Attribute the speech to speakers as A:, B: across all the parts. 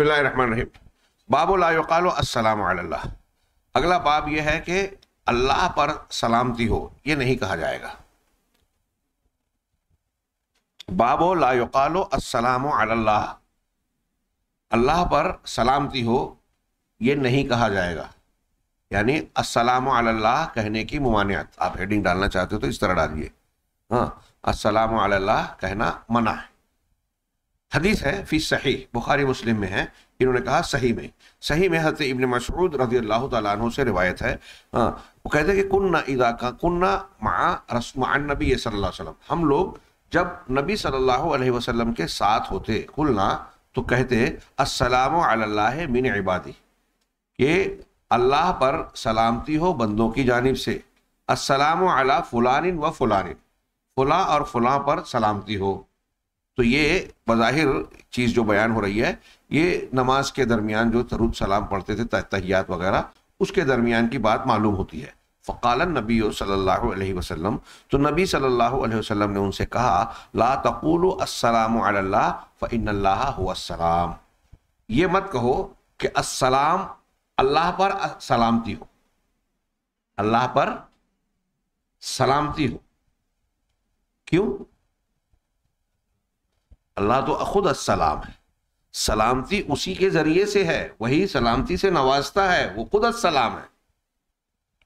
A: बसमीम बाबुलाकाल असलम अगला बाब यह है कि अल्लाह पर सलामती हो यह नहीं कहा जाएगा बाबो लाकालो असलम अल्लाह पर सलामती हो यह नहीं कहा जाएगा यानी असलम अल्लाह कहने की ममानियत आप हेडिंग डालना चाहते हो तो इस तरह डालिए हाँ असलम अल्लाह कहना मना है हदीस है फी सही बुखारी मुस्लिम में है इन्होंने कहा सही में सही में हजरत इबन मसूद रजी अल्लाह तु से रिवायत है हाँ वो कहते हैं कि कुन्ना इदा का कुन्ना मा रस्मान नबी वसल्लम हम लोग जब नबी सल्लल्लाहु अलैहि वसल्लम के साथ होते कुलना तो कहते असलम अल्लाह मिन इबादी ये अल्लाह पर सलामती हो बंदों की जानब से असलम अला फ़ुलान व फ़ुलान फ़ुला और फ़ुला पर सलामती हो तो ये बज़ाहिर चीज़ जो बयान हो रही है ये नमाज के दरमियान जो तरुद सलाम पढ़ते थे तहियात वगैरह उसके दरमियान की बात मालूम होती है फ़काल नबी सल्लल्लाहु अलैहि वसल्लम तो नबी सल्लल्लाहु अलैहि वसल्लम ने उनसे कहा ला तकुल फ़िनल्ला ये मत कहो कि असलाम अल्लाह पर सलामती हो अल्लाह पर सलामती हो क्यों अल्लाह तो खुद असलाम है सलामती उसी के ज़रिए से है वही सलामती से नवाजता है वो खुद असलाम है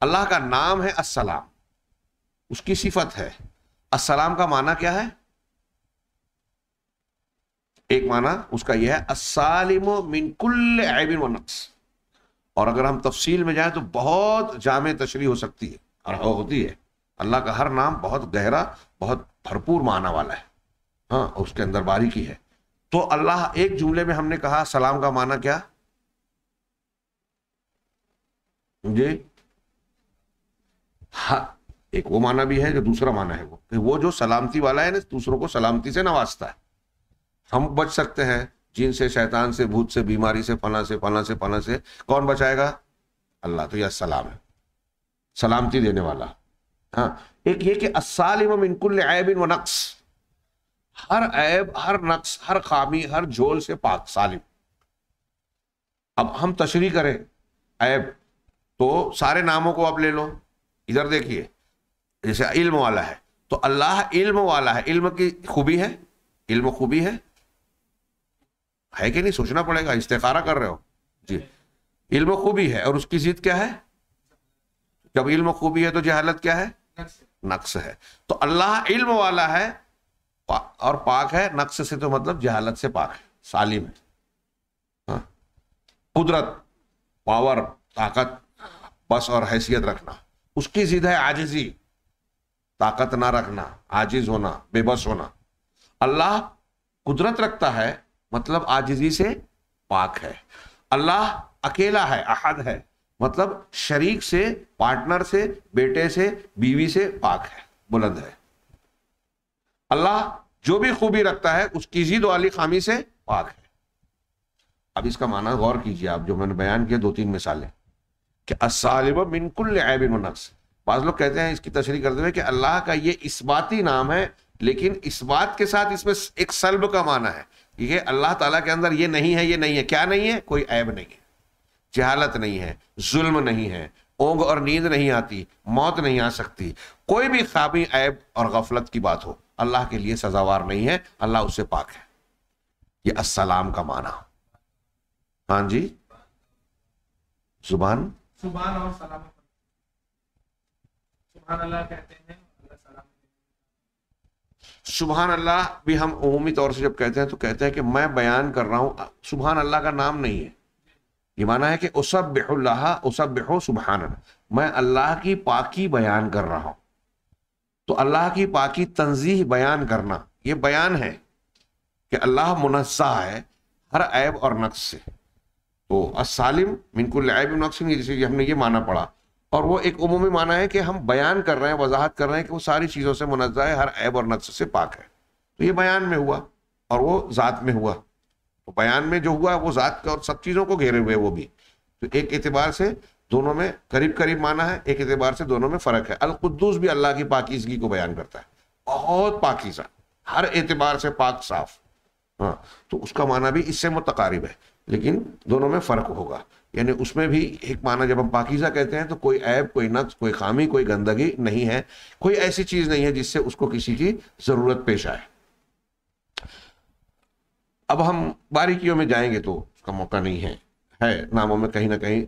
A: अल्लाह का नाम है असलाम उसकी सिफत है असलाम का माना क्या है एक माना उसका यह है असालिम मिन व नक्स और अगर हम तफसील में जाए तो बहुत जाम तशरी हो सकती है और होती है अल्लाह का हर नाम बहुत गहरा बहुत भरपूर माना वाला है हाँ उसके अंदर बारीकी है तो अल्लाह एक जुमले में हमने कहा सलाम का माना क्या जी हा एक वो माना भी है जो दूसरा माना है वो कि वो जो सलामती वाला है ना दूसरों को सलामती से नवाजता है हम बच सकते हैं जिन से शैतान से भूत से बीमारी से फना से फना से फना से कौन बचाएगा अल्लाह तो यह सलाम है सलामती देने वाला हाँ एक ये कि असालिम इनकुल आयबिन व नक्स हर ऐब हर नक्स हर खामी हर झोल से पाक सालिम अब हम तशरी करें ऐब तो सारे नामों को आप ले लो इधर देखिए जैसे इल्म वाला है तो अल्लाह इल्म वाला है इल्म की खूबी है इल्म खूबी है है कि नहीं सोचना पड़ेगा इस्तेखारा कर रहे हो जी इल्म खूबी है और उसकी जिद क्या है जब इल्म खूबी है तो जहालत क्या है नक्स है तो अल्लाह इल्म वाला है पा, और पाक है नक्श से तो मतलब जहालत से पाक है सालिम है हाँ। कुदरत पावर ताकत बस और हैसियत रखना उसकी जिद है आजिजी ताकत ना रखना आजिज होना बेबस होना अल्लाह कुदरत रखता है मतलब आजिजी से पाक है अल्लाह अकेला है अहद है मतलब शरीक से पार्टनर से बेटे से बीवी से पाक है बुलंद है अल्लाह जो भी खूबी रखता है उसकी जीद वाली खामी से पाक है अब इसका माना गौर कीजिए आप जो मैंने बयान किया दो तीन मिसालें कि असालिब मिनकुल नक्स बाज लोग कहते हैं इसकी तशरी करते हुए कि अल्लाह का ये इस्बाती नाम है लेकिन इस बात के साथ इसमें एक सलब का माना है ये अल्लाह ताला के अंदर ये नहीं है ये नहीं है क्या नहीं है कोई ऐब नहीं है जहालत नहीं है जुल्म नहीं है ओंग और नींद नहीं आती मौत नहीं आ सकती कोई भी खामी ऐब और गफलत की बात हो अल्लाह के लिए सजावार नहीं है अल्लाह उससे पाक है ये असलाम का माना हाँ जी जुबान जुबान और सलाम सुबहान अल्लाह कहते हैं सुबहान अल्लाह भी हम अमूमी तौर से जब कहते हैं तो कहते हैं कि मैं बयान कर रहा हूं सुबहान अल्लाह का नाम नहीं है ये माना है कि उसब बेहुल्लाह उसब बेहो सुबहान मैं अल्लाह की पाकी बयान कर रहा हूं तो अल्लाह की पाकी तंजीह बयान करना ये बयान है कि अल्लाह मुनसा है हर ऐब और नक्स से तो असालिम मिनकुल ऐब नक्सिन जैसे हमने ये माना पड़ा और वो एक उमूमी माना है कि हम बयान कर रहे हैं वजाहत कर रहे हैं कि वो सारी चीज़ों से मुनजा है हर ऐब और नक्स से पाक है तो ये बयान में हुआ और वो ज़ात में हुआ तो बयान में जो हुआ वो ज़ात का और सब चीज़ों को घेरे हुए वो भी तो एक एतबार से दोनों में करीब करीब माना है एक एतबार से दोनों में फ़र्क है अलकुद्दूस भी अल्लाह की पाकिजगी को बयान करता है बहुत पाकिजा हर एतबार से पाक साफ हाँ तो उसका माना भी इससे मुतकारिब है लेकिन दोनों में फ़र्क होगा यानी उसमें भी एक माना जब हम पाकिज़ा कहते हैं तो कोई ऐब कोई नक्स कोई खामी कोई गंदगी नहीं है कोई ऐसी चीज़ नहीं है जिससे उसको किसी की ज़रूरत पेश आए अब हम बारीकियों में जाएंगे तो उसका मौका नहीं है है नामों में कहीं ना कहीं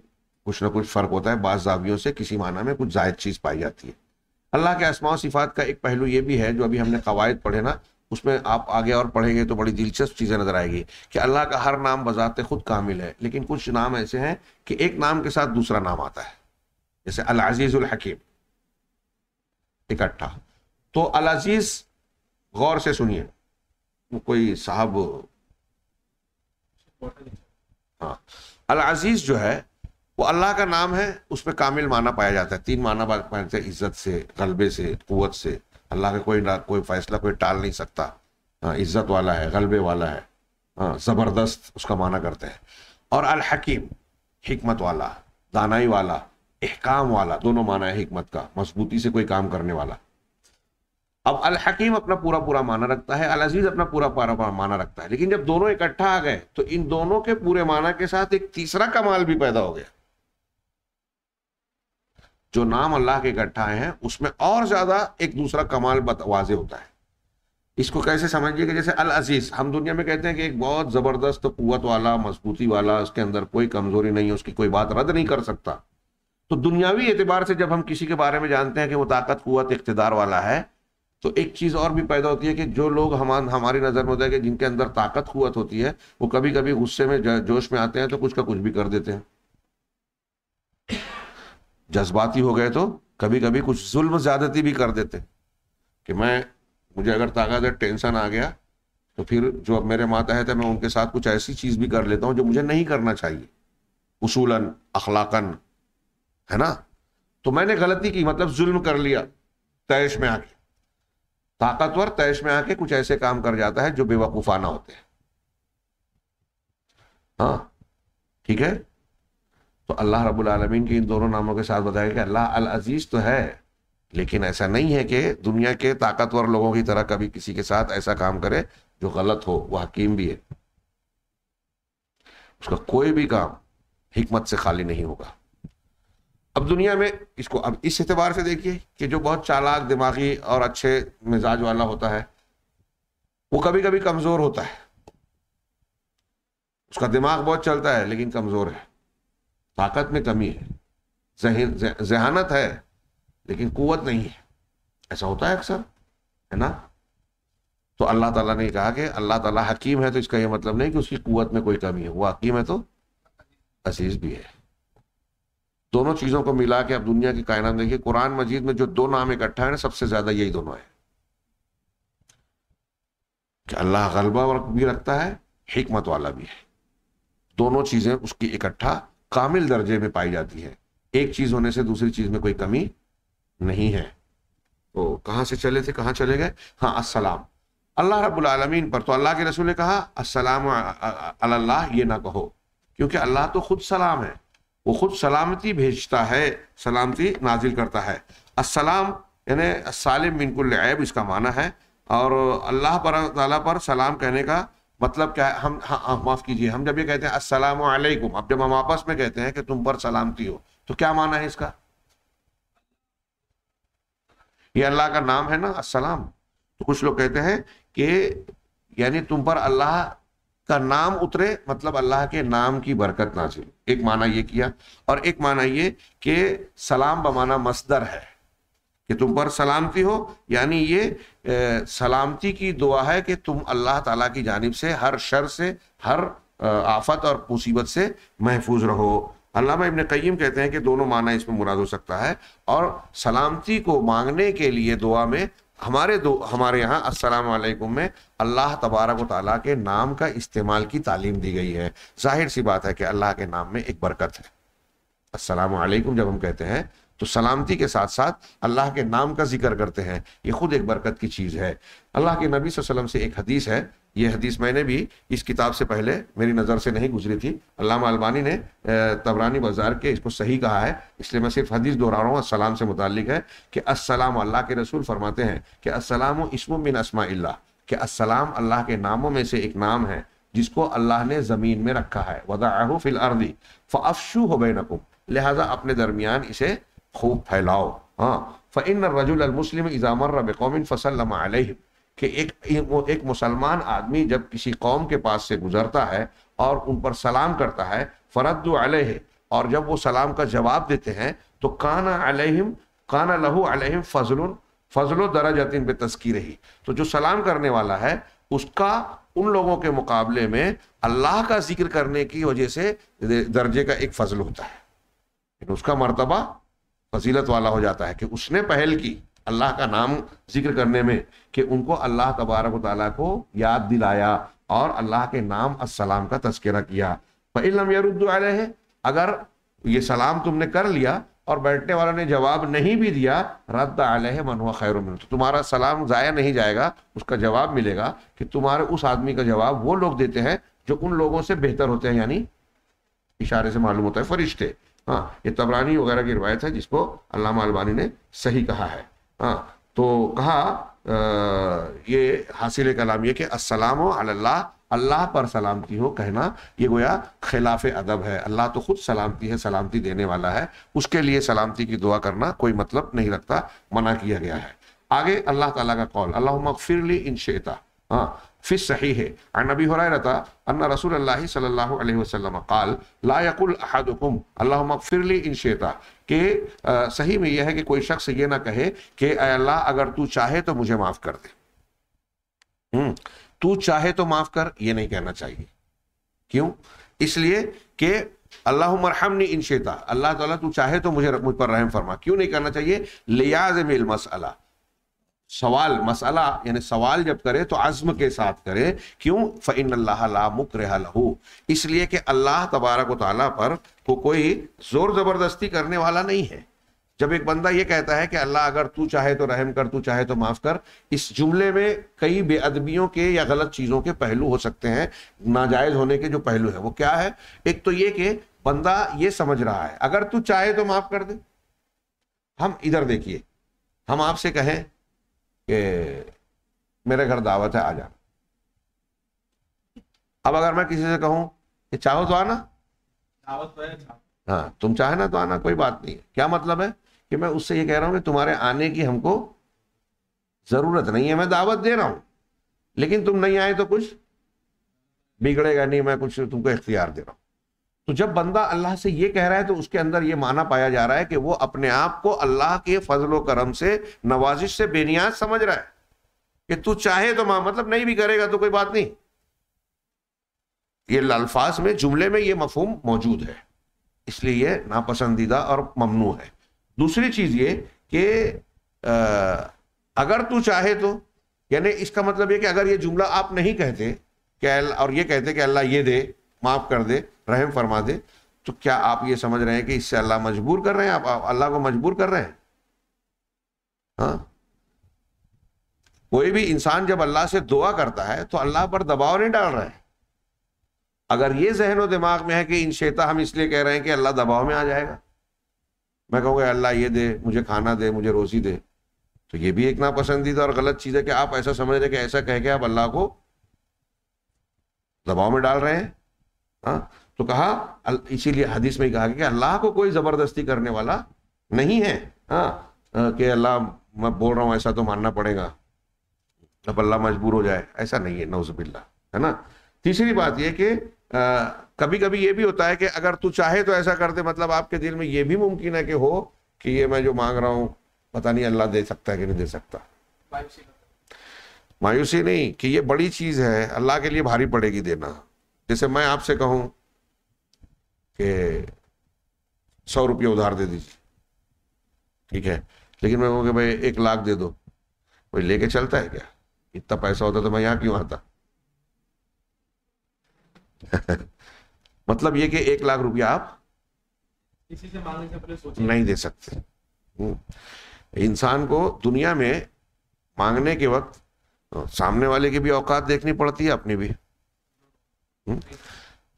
A: कुछ ना कुछ फ़र्क होता है बाजावियों से किसी माना में कुछ जायद चीज़ पाई जाती है अल्लाह के आसमा सिफात का एक पहलू ये भी है जो अभी हमने कवायद पढ़े ना उसमें आप आगे और पढ़ेंगे तो बड़ी दिलचस्प चीज़ें नज़र आएगी कि अल्लाह का हर नाम बजाते खुद कामिल है लेकिन कुछ नाम ऐसे हैं कि एक नाम के साथ दूसरा नाम आता है जैसे अजीजुल हकीम इकट्ठा तो अल अजीज गौर से सुनिए कोई साहब हाँ अजीज़ जो है वो अल्लाह का नाम है उस पर कामिल माना पाया जाता है तीन माना पाया जाता है इज्जत से गलबे से कुत से अल्लाह का कोई ना कोई फैसला कोई टाल नहीं सकता हाँ, इज्जत वाला है गलबे वाला है हाँ ज़बरदस्त उसका माना करते हैं और अलहकीम हमत वाला दानाई वाला अहकाम वाला दोनों माना है हमत का मजबूती से कोई काम करने वाला अब अलहकीम अपना पूरा पूरा माना रखता है अलजीज अपना पूरा पूरा माना रखता है लेकिन जब दोनों इकट्ठा आ गए तो इन दोनों के पूरे माना के साथ एक तीसरा कमाल भी पैदा हो गया जो नाम अल्लाह के इकट्ठा हैं उसमें और ज़्यादा एक दूसरा कमाल वाजे होता है इसको कैसे समझिए कि जैसे अल अजीज़ हम दुनिया में कहते हैं कि एक बहुत ज़बरदस्त कुत वाला मजबूती वाला उसके अंदर कोई कमज़ोरी नहीं है उसकी कोई बात रद्द नहीं कर सकता तो दुनियावी एतबार से जब हम किसी के बारे में जानते हैं कि वो ताकत कुत इकतदार वाला है तो एक चीज़ और भी पैदा होती है कि जो लोग हम हमारी नज़र में होता है कि जिनके अंदर ताकत कुत होती है वो कभी कभी गुस्से में जोश में आते हैं तो कुछ का कुछ भी कर देते हैं जज्बाती हो गए तो कभी कभी कुछ जुल्म ज्यादती भी कर देते कि मैं मुझे अगर ताकत टेंशन आ गया तो फिर जो अब मेरे माता है तो मैं उनके साथ कुछ ऐसी चीज़ भी कर लेता हूँ जो मुझे नहीं करना चाहिए उसूलन अखलाकन है ना तो मैंने गलती की मतलब जुल्म कर लिया तैश में आके ताकतवर तैश में आके कुछ ऐसे काम कर जाता है जो बेवकूफ़ाना होते हैं हाँ ठीक है तो अल्लाह रबालमीन के इन दोनों नामों के साथ बताया कि अल्लाह अल अजीज़ तो है लेकिन ऐसा नहीं है कि दुनिया के ताकतवर लोगों की तरह कभी किसी के साथ ऐसा काम करे जो गलत हो वह हकीम भी है उसका कोई भी काम हमत से खाली नहीं होगा अब दुनिया में इसको अब इस एतबार से देखिए कि जो बहुत चालाक दिमागी और अच्छे मिजाज वाला होता है वो कभी कभी कमज़ोर होता है उसका दिमाग बहुत चलता है लेकिन कमज़ोर है ताकत में कमी है जहन जहानत है लेकिन कुवत नहीं है ऐसा होता है अक्सर है ना तो अल्लाह ताला ने कहा कि अल्लाह ताला हकीम है तो इसका यह मतलब नहीं कि उसकी कुवत में कोई कमी है वो हकीम है तो अजीज भी है दोनों चीज़ों को मिला के आप दुनिया की कायनात देखिए कुरान मजीद में जो दो नाम इकट्ठा है ना सबसे ज़्यादा यही दोनों है कि अल्लाह गलबा भी रखता है हमत वाला भी है दोनों चीज़ें उसकी इकट्ठा कामिल दर्जे में पाई जाती है एक चीज होने से दूसरी चीज में कोई कमी नहीं है तो कहाँ से चले थे कहाँ चले गए हाँ असलाम अल्लाह रब्बुल आलमीन पर तो अल्लाह के रसूल ने कहा असलाम अल्लाह ये ना कहो क्योंकि अल्लाह तो खुद सलाम है वो खुद सलामती भेजता है सलामती नाजिल करता है असलाम यानी सालिम बिनकुल ऐब इसका माना है और अल्लाह पर पर सलाम कहने का मतलब क्या है हम हाँ, हाँ माफ़ कीजिए हम जब ये कहते हैं अस्सलाम वालेकुम अब जब हम आपस में कहते हैं कि तुम पर सलामती हो तो क्या माना है इसका ये अल्लाह का नाम है ना अस्सलाम तो कुछ लोग कहते हैं कि यानी तुम पर अल्लाह का नाम उतरे मतलब अल्लाह के नाम की बरकत नाजिल एक माना ये किया और एक माना ये कि सलाम बमाना मसदर है कि तुम पर सलामती हो यानी ये ए, सलामती की दुआ है कि तुम अल्लाह ताला की जानब से हर शर से हर आफत और मुसीबत से महफूज रहो अल्लामा इबन कईम कहते हैं कि दोनों माना इसमें मुराद हो सकता है और सलामती को मांगने के लिए दुआ में हमारे दो हमारे यहाँ अस्सलाम वालेकुम में अल्लाह तबारक ताली के नाम का इस्तेमाल की तालीम दी गई है जाहिर सी बात है कि अल्लाह के नाम में एक बरकत है अस्सलाम वालेकुम जब हम कहते हैं तो सलामती के साथ साथ अल्लाह के नाम का जिक्र करते हैं ये खुद एक बरकत की चीज़ है अल्लाह के नबी वसल्लम से एक हदीस है ये हदीस मैंने भी इस किताब से पहले मेरी नज़र से नहीं गुजरी थी अल्लाह अलबानी ने तबरानी बाजार के इसको सही कहा है इसलिए मैं सिर्फ हदीस दोहरा रहा हूँ असलम से मुतल है कि असलम अल्लाह के रसूल फरमाते हैं कि असलम इसम बिन असमा कि असलम अल्लाह के नामों में से एक नाम है जिसको अल्लाह ने ज़मीन में रखा है वदाह फिल अर्दी हो बे लिहाजा अपने दरमियान इसे खूब फैलाओ हाँ रजुल रजुलमसलम इज़ामर बौमिन फ़सलम आलिम कि एक एक मुसलमान आदमी जब किसी कौम के पास से गुजरता है और उन पर सलाम करता है फ़रद अलह और जब वो सलाम का जवाब देते हैं तो काना अलहम काना लहू अलहम फजल फजल दराजतिन पर तस्की रही तो जो सलाम करने वाला है उसका उन लोगों के मुकाबले में अल्लाह का जिक्र करने की वजह से दर्जे का एक फजल होता है उसका मर्तबा फजीलत वाला हो जाता है कि उसने पहल की अल्लाह का नाम जिक्र करने में कि उनको अल्लाह तबारक ताली को याद दिलाया और अल्लाह के नाम असलाम का तस्करा किया फ़ैलम यरुद्दुआल है अगर ये सलाम तुमने कर लिया और बैठने वालों ने जवाब नहीं भी दिया रद्द आलह मनुआ खैर तो तुम्हारा सलाम ज़ाया नहीं जाएगा उसका जवाब मिलेगा कि तुम्हारे उस आदमी का जवाब वो लोग देते हैं जो उन लोगों से बेहतर होते हैं यानी इशारे से मालूम होता है फरिश्ते हाँ ये तबरानी वगैरह की रिवायत है जिसको अलामा अलबानी ने सही कहा है हाँ तो कहा आ, ये हासिल कलाम ये कि असलम अल्लाह अल्लाह पर सलामती हो कहना ये गोया खिलाफ अदब है अल्लाह तो खुद सलामती है सलामती देने वाला है उसके लिए सलामती की दुआ करना कोई मतलब नहीं रखता मना किया गया है आगे अल्लाह ताला का कौल अल्लाह ली इन शेता हाँ في الصحيح عن ابي هريره रता رسول الله صلى الله عليه वसल्लम قال لا يقول احدكم اللهم اغفر لي ان شئت कि सही में यह है कि कोई शख्स ये ना कहे कि अल्लाह अगर तू चाहे तो मुझे माफ कर दे हम्म, तू चाहे तो माफ कर ये नहीं कहना चाहिए क्यों इसलिए कि अल्लाह मरहमनी इन शेता अल्लाह तला तू चाहे तो मुझे मुझ पर रहम फरमा क्यों नहीं करना चाहिए लियाज मिल मसअला सवाल मसला यानी सवाल जब करे तो आजम के साथ करे क्यों फ़ैन ला मुकर लहू इसलिए कि अल्लाह तबारक ताली पर को कोई ज़ोर ज़बरदस्ती करने वाला नहीं है जब एक बंदा ये कहता है कि अल्लाह अगर तू चाहे तो रहम कर तू चाहे तो माफ़ कर इस जुमले में कई बेअदबियों के या गलत चीज़ों के पहलू हो सकते हैं नाजायज़ होने के जो पहलू है वो क्या है एक तो ये कि बंदा ये समझ रहा है अगर तू चाहे तो माफ़ कर दे हम इधर देखिए हम आपसे कहें कि मेरे घर दावत है आ जा अब अगर मैं किसी से कहूं कि चाहो तो आना तो हाँ तुम चाहे ना तो आना कोई बात नहीं है क्या मतलब है कि मैं उससे ये कह रहा हूं कि तुम्हारे आने की हमको जरूरत नहीं है मैं दावत दे रहा हूं लेकिन तुम नहीं आए तो कुछ बिगड़ेगा नहीं मैं कुछ तुमको इख्तियार दे रहा हूं तो जब बंदा अल्लाह से ये कह रहा है तो उसके अंदर ये माना पाया जा रहा है कि वो अपने आप को अल्लाह के फजलो करम से नवाजिश से बेनियाज समझ रहा है कि तू चाहे तो मां मतलब नहीं भी करेगा तो कोई बात नहीं ये अल्फाज में जुमले में ये मफहम मौजूद है इसलिए ये नापसंदीदा और ममनू है दूसरी चीज़ ये कि अगर तू चाहे तो यानी इसका मतलब ये कि अगर ये जुमला आप नहीं कहते और ये कहते कि अल्लाह ये दे माफ़ कर दे रहम फरमा दे तो क्या आप ये समझ रहे हैं कि इससे अल्लाह मजबूर कर रहे हैं आप, अल्लाह को मजबूर कर रहे हैं हाँ कोई भी इंसान जब अल्लाह से दुआ करता है तो अल्लाह पर दबाव नहीं डाल रहा है अगर ये जहन व दिमाग में है कि इन शेता हम इसलिए कह रहे हैं कि अल्लाह दबाव में आ जाएगा मैं कहूँगा अल्लाह ये दे मुझे खाना दे मुझे रोज़ी दे तो ये भी एक नापसंदीदा और गलत चीज़ है कि आप ऐसा समझ रहे कि ऐसा कह के आप अल्लाह को दबाव में डाल रहे हैं हाँ तो कहा इसीलिए हदीस में कहा कि अल्लाह को कोई ज़बरदस्ती करने वाला नहीं है हाँ कि अल्लाह मैं बोल रहा हूँ ऐसा तो मानना पड़ेगा अब अल्लाह मजबूर हो जाए ऐसा नहीं है नौजबिल्ला है ना तीसरी बात यह कि कभी कभी ये भी होता है कि अगर तू चाहे तो ऐसा कर दे मतलब आपके दिल में ये भी मुमकिन है कि हो कि ये मैं जो मांग रहा हूँ पता नहीं अल्लाह दे सकता है कि नहीं दे सकता मायूसी नहीं कि ये बड़ी चीज़ है अल्लाह के लिए भारी पड़ेगी देना जैसे मैं आपसे कहूं कि सौ रुपये उधार दे दीजिए ठीक है लेकिन मैं कि भाई एक लाख दे दो भाई लेके चलता है क्या इतना पैसा होता तो मैं यहाँ क्यों आता मतलब ये कि एक लाख रुपया आप किसी से मांगने पहले नहीं दे सकते हम्म। इंसान को दुनिया में मांगने के वक्त सामने वाले की भी औकात देखनी पड़ती है अपनी भी हम्म।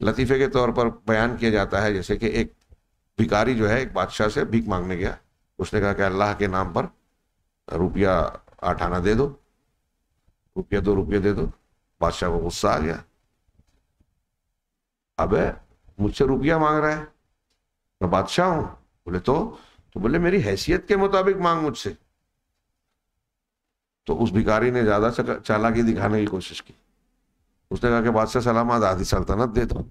A: लतीफ़े के तौर पर बयान किया जाता है जैसे कि एक भिकारी जो है एक बादशाह से भीख मांगने गया उसने कहा कि अल्लाह के नाम पर रुपया आठ आना दे दो रुपया दो रुपया दे दो बादशाह को गुस्सा आ गया अब मुझसे रुपया मांग रहा है मैं बादशाह हूं बोले तो तो बोले मेरी हैसियत के मुताबिक मांग मुझसे तो उस भिकारी ने ज्यादा चालाकी दिखाने की कोशिश की उसने कहा कि बादशाह सलामत आधी सल्तनत दे दो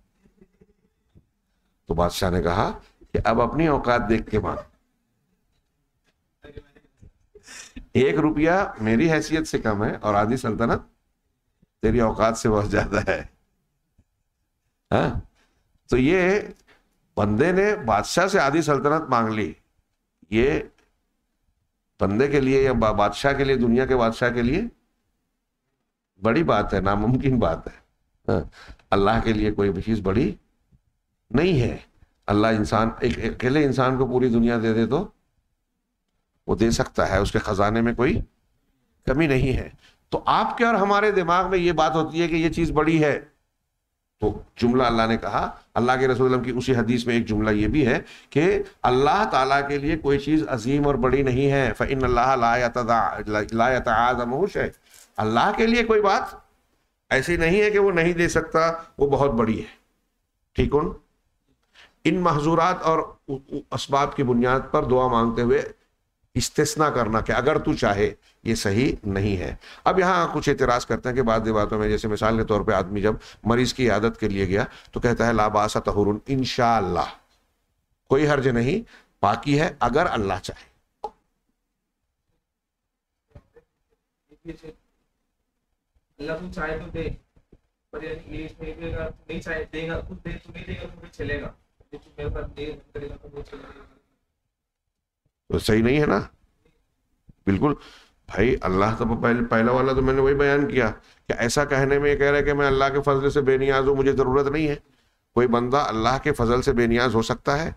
A: तो बादशाह ने कहा कि अब अपनी औकात देख के मान एक रुपया मेरी हैसियत से कम है और आधी सल्तनत तेरी औकात से बहुत ज्यादा है हा? तो ये बंदे ने बादशाह से आधी सल्तनत मांग ली ये बंदे के लिए या बादशाह के लिए दुनिया के बादशाह के लिए बड़ी बात है नामुमकिन बात है हाँ, अल्लाह के लिए कोई चीज़ बड़ी नहीं है अल्लाह इंसान एक अकेले इंसान को पूरी दुनिया दे दे तो वो दे सकता है उसके ख़जाने में कोई कमी नहीं है तो आपके और हमारे दिमाग में ये बात होती है कि ये चीज़ बड़ी है तो जुमला अल्लाह ने कहा अल्लाह के रसूल की उसी हदीस में एक जुमला ये भी है कि अल्लाह ताला के लिए कोई चीज़ अजीम और बड़ी नहीं है फ़िन अल्लाह लातम है अल्लाह के लिए कोई बात ऐसी नहीं है कि वो नहीं दे सकता वो बहुत बड़ी है ठीक उन इन महजूरात और इसबाब की बुनियाद पर दुआ मांगते हुए इस्तेसना करना कि अगर तू चाहे ये सही नहीं है अब यहाँ कुछ एतराज़ करते हैं कि बाद बातों में जैसे मिसाल के तौर पे आदमी जब मरीज़ की आदत के लिए गया तो कहता है लाबासा तहरुन इन कोई हर्ज नहीं बाकी है अगर अल्लाह चाहे अल्लाह तुम चाहे तो दे पर यानी ये इसमें देगा नहीं चाहे देगा तू दे तुम्हें देगा तुम्हें तो चलेगा लेकिन मेरे पास दे करेगा तो वो चलेगा तो सही नहीं है ना बिल्कुल भाई अल्लाह तो पहले पहला वाला तो मैंने वही बयान किया कि ऐसा कहने में कह रहा है कि मैं अल्लाह के फजल से बेनियाज हूँ मुझे ज़रूरत नहीं है कोई बंदा अल्लाह के फजल से बेनियाज हो सकता है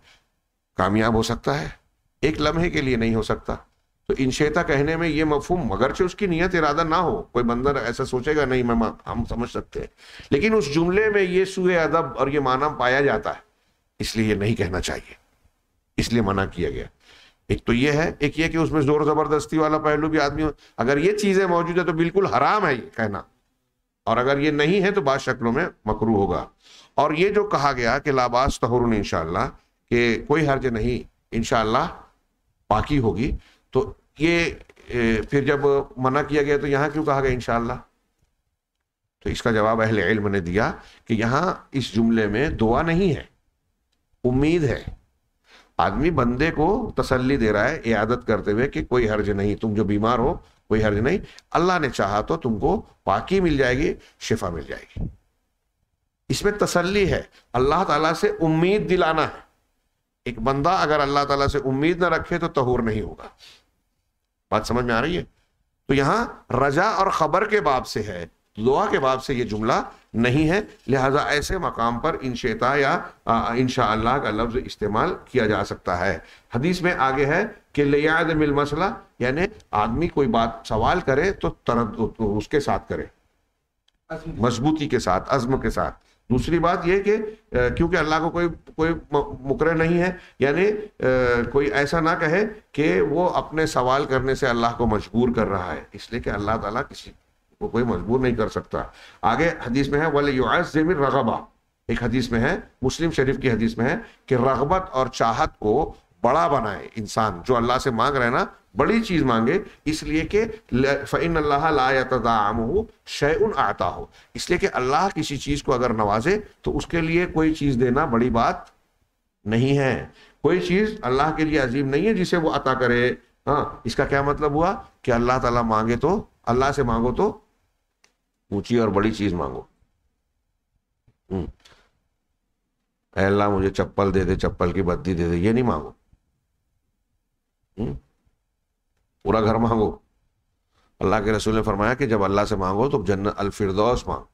A: कामयाब हो सकता है एक लम्हे के लिए नहीं हो सकता तो इंशेता कहने में ये मफहूम मगरचे उसकी नीयत इरादा ना हो कोई बंदर ऐसा सोचेगा नहीं मैं हम समझ सकते हैं लेकिन उस जुमले में ये सूए अदब और ये माना पाया जाता है इसलिए ये नहीं कहना चाहिए इसलिए मना किया गया एक तो ये है एक ये कि उसमें जोर जबरदस्ती वाला पहलू भी आदमी अगर ये चीजें मौजूद है तो बिल्कुल हराम है ये कहना और अगर ये नहीं है तो बाद शक्लों में मकरू होगा और ये जो कहा गया कि लाबास तहर इनशाला कि कोई हर्ज नहीं इनशाला बाकी होगी तो ये फिर जब मना किया गया तो यहाँ क्यों कहा गया इनशाला तो इसका जवाब अहल इल्म ने दिया कि यहाँ इस जुमले में दुआ नहीं है उम्मीद है आदमी बंदे को तसल्ली दे रहा है इयादत करते हुए कि कोई हर्ज नहीं तुम जो बीमार हो कोई हर्ज नहीं अल्लाह ने चाहा तो तुमको पाकी मिल जाएगी शिफा मिल जाएगी इसमें तसल्ली है अल्लाह ताला से उम्मीद दिलाना है एक बंदा अगर अल्लाह ताला से उम्मीद ना रखे तो तहूर नहीं होगा बात समझ में आ रही है तो यहां रजा और खबर के बाब से है दुआ के बाब से ये जुमला नहीं है लिहाजा ऐसे मकाम पर इनशेता या शाह का लफ्ज़ इस्तेमाल किया जा सकता है हदीस में आगे है कि लियाद मिल मसला यानी आदमी कोई बात सवाल करे तो तरद उसके साथ करे मजबूती के साथ अज़म के साथ दूसरी बात यह कि क्योंकि अल्लाह को कोई कोई मुकर नहीं है यानी कोई ऐसा ना कहे कि वो अपने सवाल करने से अल्लाह को मजबूर कर रहा है इसलिए कि अल्लाह ताला किसी को कोई मजबूर नहीं कर सकता आगे हदीस में है वल युआजमिर रगबा एक हदीस में है मुस्लिम शरीफ की हदीस में है कि रगबत और चाहत को बड़ा बनाए इंसान जो अल्लाह से मांग रहे ना बड़ी चीज मांगे इसलिए कि फ़ैन अल्लाह लातदाम हो शे उन आता हो इसलिए कि अल्लाह किसी चीज़ को अगर नवाजे तो उसके लिए कोई चीज़ देना बड़ी बात नहीं है कोई चीज़ अल्लाह के लिए अजीब नहीं है जिसे वो अता करे हाँ इसका क्या मतलब हुआ कि अल्लाह ताला मांगे तो अल्लाह से मांगो तो ऊंची और बड़ी चीज़ मांगो हम्म। अल्लाह मुझे चप्पल दे दे चप्पल की बद्दी दे दे ये नहीं मांगो हम्म। पूरा घर मांगो अल्लाह के रसूल ने फरमाया कि जब अल्लाह से मांगो तो जन्नत अलफिरदौस मांगो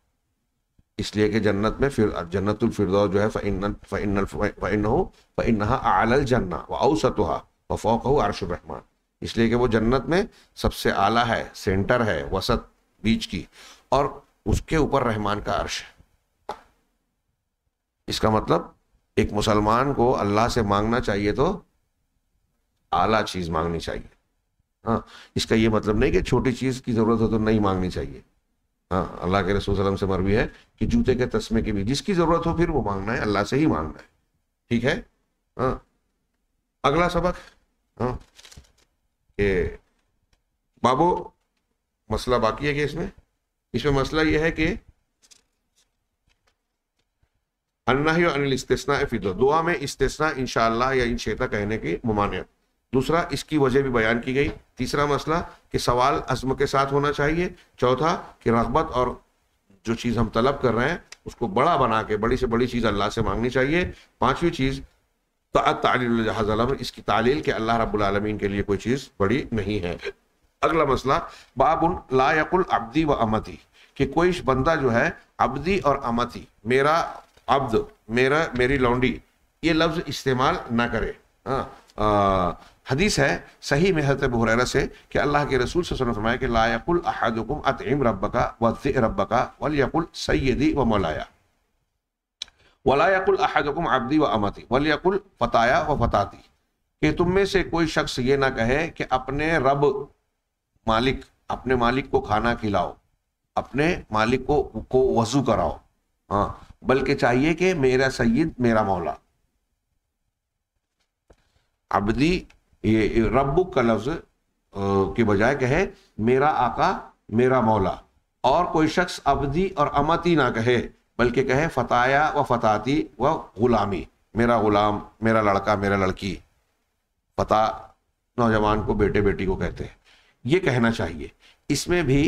A: इसलिए कि जन्नत में फिर जन्नतफिरदौस जो है फ़िन फ़ैन फ़ैन हो फ़ैन आल जन्ना व औसतहा व फोक हो रहमान इसलिए कि वो जन्नत में सबसे आला है सेंटर है वसत बीच की और उसके ऊपर रहमान का अर्श है इसका मतलब एक मुसलमान को अल्लाह से मांगना चाहिए तो आला चीज़ मांगनी चाहिए हाँ इसका यह मतलब नहीं कि छोटी चीज़ की ज़रूरत हो तो नहीं मांगनी चाहिए हाँ अल्लाह के रसूल वसलम से मरवी है कि जूते के तस्मे की भी जिसकी ज़रूरत हो फिर वो मांगना है अल्लाह से ही मांगना है ठीक है हाँ अगला सबक हाँ ये बाबो मसला बाकी है कि इसमें इसमें मसला यह है कि अन्ना अनिल इस्तना फिर दुआ में इस्तेसना इनशाला या इन शेता कहने की ममानियत दूसरा इसकी वजह भी बयान की गई तीसरा मसला कि सवाल अज़म के साथ होना चाहिए चौथा कि रगबत और जो चीज़ हम तलब कर रहे हैं उसको बड़ा बना के बड़ी से बड़ी चीज़ अल्लाह से मांगनी चाहिए पाँचवीं चीज़ तालीम इसकी तालील के अल्लाह रबालमीन के लिए कोई चीज़ बड़ी नहीं है अगला मसला बाबुल लायकुल अब्दी व अमती कि कोई बंदा जो है अब्दी और अमती मेरा अब्द मेरा मेरी लौंडी ये लफ्ज़ इस्तेमाल ना करे हाँ हदीस है सही में हजरत अबू हुरैरा से कि अल्लाह के रसूल से सुन फरमाया कि ला यकुल अहदुकुम अतइम रब्बका व वज़ि रब्बका व यकुल सय्यदी व मौलाया व ला यकुल अहदुकुम अब्दी व अमती व यकुल फताया व फताती कि तुम में से कोई शख्स ये ना कहे कि अपने रब मालिक अपने मालिक को खाना खिलाओ अपने मालिक को को वजू कराओ हाँ बल्कि चाहिए कि मेरा सैयद मेरा मौला अबदी ये का लफ्ज के बजाय कहे मेरा आका मेरा मौला और कोई शख्स अबदी और अमती ना कहे बल्कि कहे फताया व फताती व गुलामी मेरा गुलाम मेरा लड़का मेरा लड़की फता नौजवान को बेटे बेटी को कहते हैं ये कहना चाहिए इसमें भी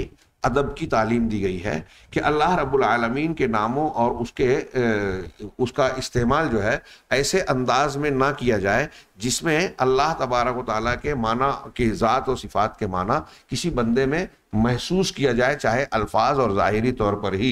A: अदब की तालीम दी गई है कि अल्लाह रबालमीन के नामों और उसके उसका इस्तेमाल जो है ऐसे अंदाज में ना किया जाए जिसमें अल्लाह तबारक ताली के माना के ज़ात और सिफात के माना किसी बंदे में महसूस किया जाए चाहे अल्फाज और ज़ाहरी तौर पर ही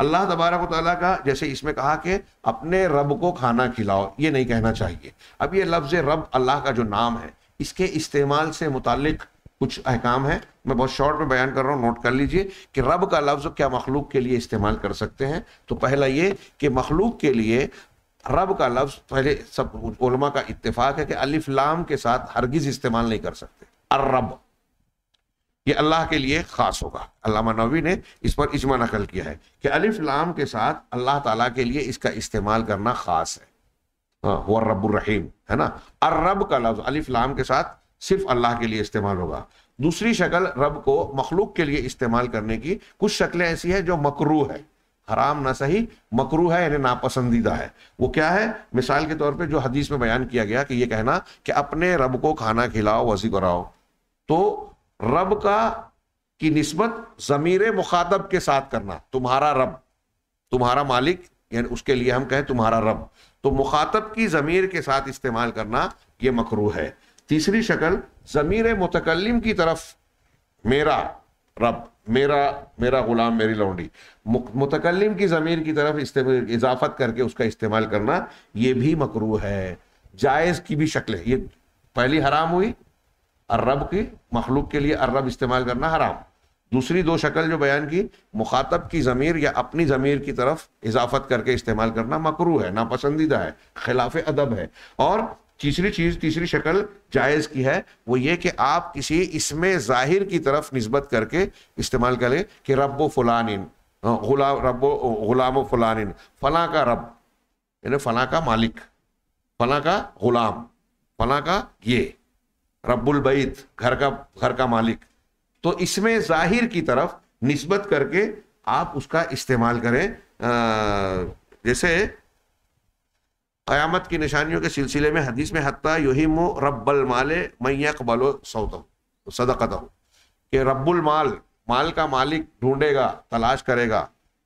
A: अल्लाह तबारक ताली का जैसे इसमें कहा कि अपने रब को खाना खिलाओ ये नहीं कहना चाहिए अब ये लफ्ज़ रब अल्लाह का जो नाम है इसके इस्तेमाल से मुतक़ कुछ अहकाम है मैं बहुत शॉर्ट में बयान कर रहा हूँ नोट कर लीजिए कि रब का लफ्ज़ क्या मखलूक के लिए इस्तेमाल कर सकते हैं तो पहला ये कि मखलूक के लिए रब का लफ्ज़ पहले सब उलमा का इतफाक है कि अलिफ लाम के साथ हरगिज़ इस्तेमाल नहीं कर सकते अर्रब ये अल्लाह के लिए ख़ास होगा अल्लामा नबी ने इस पर इजमा नकल किया है कि अलिफ लाम के साथ अल्लाह ताला के लिए इसका इस्तेमाल करना ख़ास है हाँ वह रबुलरहीम है ना अर्रब का लफ्ज़ अलिफ लाम के साथ सिर्फ अल्लाह के लिए इस्तेमाल होगा दूसरी शक्ल रब को मखलूक के लिए इस्तेमाल करने की कुछ शक्लें ऐसी हैं जो मकरू है हराम ना सही मकरू है यानी नापसंदीदा है वो क्या है मिसाल के तौर पे जो हदीस में बयान किया गया कि ये कहना कि अपने रब को खाना खिलाओ वसी कराओ तो रब का की नस्बत ज़मीर मुखातब के साथ करना तुम्हारा रब तुम्हारा मालिक यानी उसके लिए हम कहें तुम्हारा रब तो मुखातब की ज़मीर के साथ इस्तेमाल करना ये मकरू है तीसरी शक्ल ज़मीर मुतकलम की तरफ मेरा रब मेरा मेरा गुलाम मेरी लौंडी मुतकलम की ज़मीर की तरफ इजाफत करके उसका इस्तेमाल करना ये भी मकरू है जायज़ की भी शक्ल है ये पहली हराम हुई अर्रब की मखलूक के लिए अर्रब इस्तेमाल करना हराम दूसरी दो शक्ल जो बयान की मुखातब की ज़मीर या अपनी ज़मीर की तरफ इजाफत करके इस्तेमाल करना मकरू है नापसंदीदा है खिलाफ अदब है और तीसरी चीज तीसरी शक्ल जायज़ की है वो ये कि आप किसी इसमें जाहिर की तरफ नस्बत करके इस्तेमाल करें कि रब फलानिन गुला रब गुलाम फलानिन फला का रब यानी फला का मालिक फला का गुलाम फला का ये रब्बुल बैत घर का घर का मालिक तो इसमें जाहिर की तरफ नस्बत करके आप उसका इस्तेमाल करें आ, जैसे क़यामत की निशानियों के सिलसिले में हदीस में हती युहिम रब्बल माले मैया बलो सौतम तो सदकत कि रब्बुल माल माल का मालिक ढूंढेगा तलाश करेगा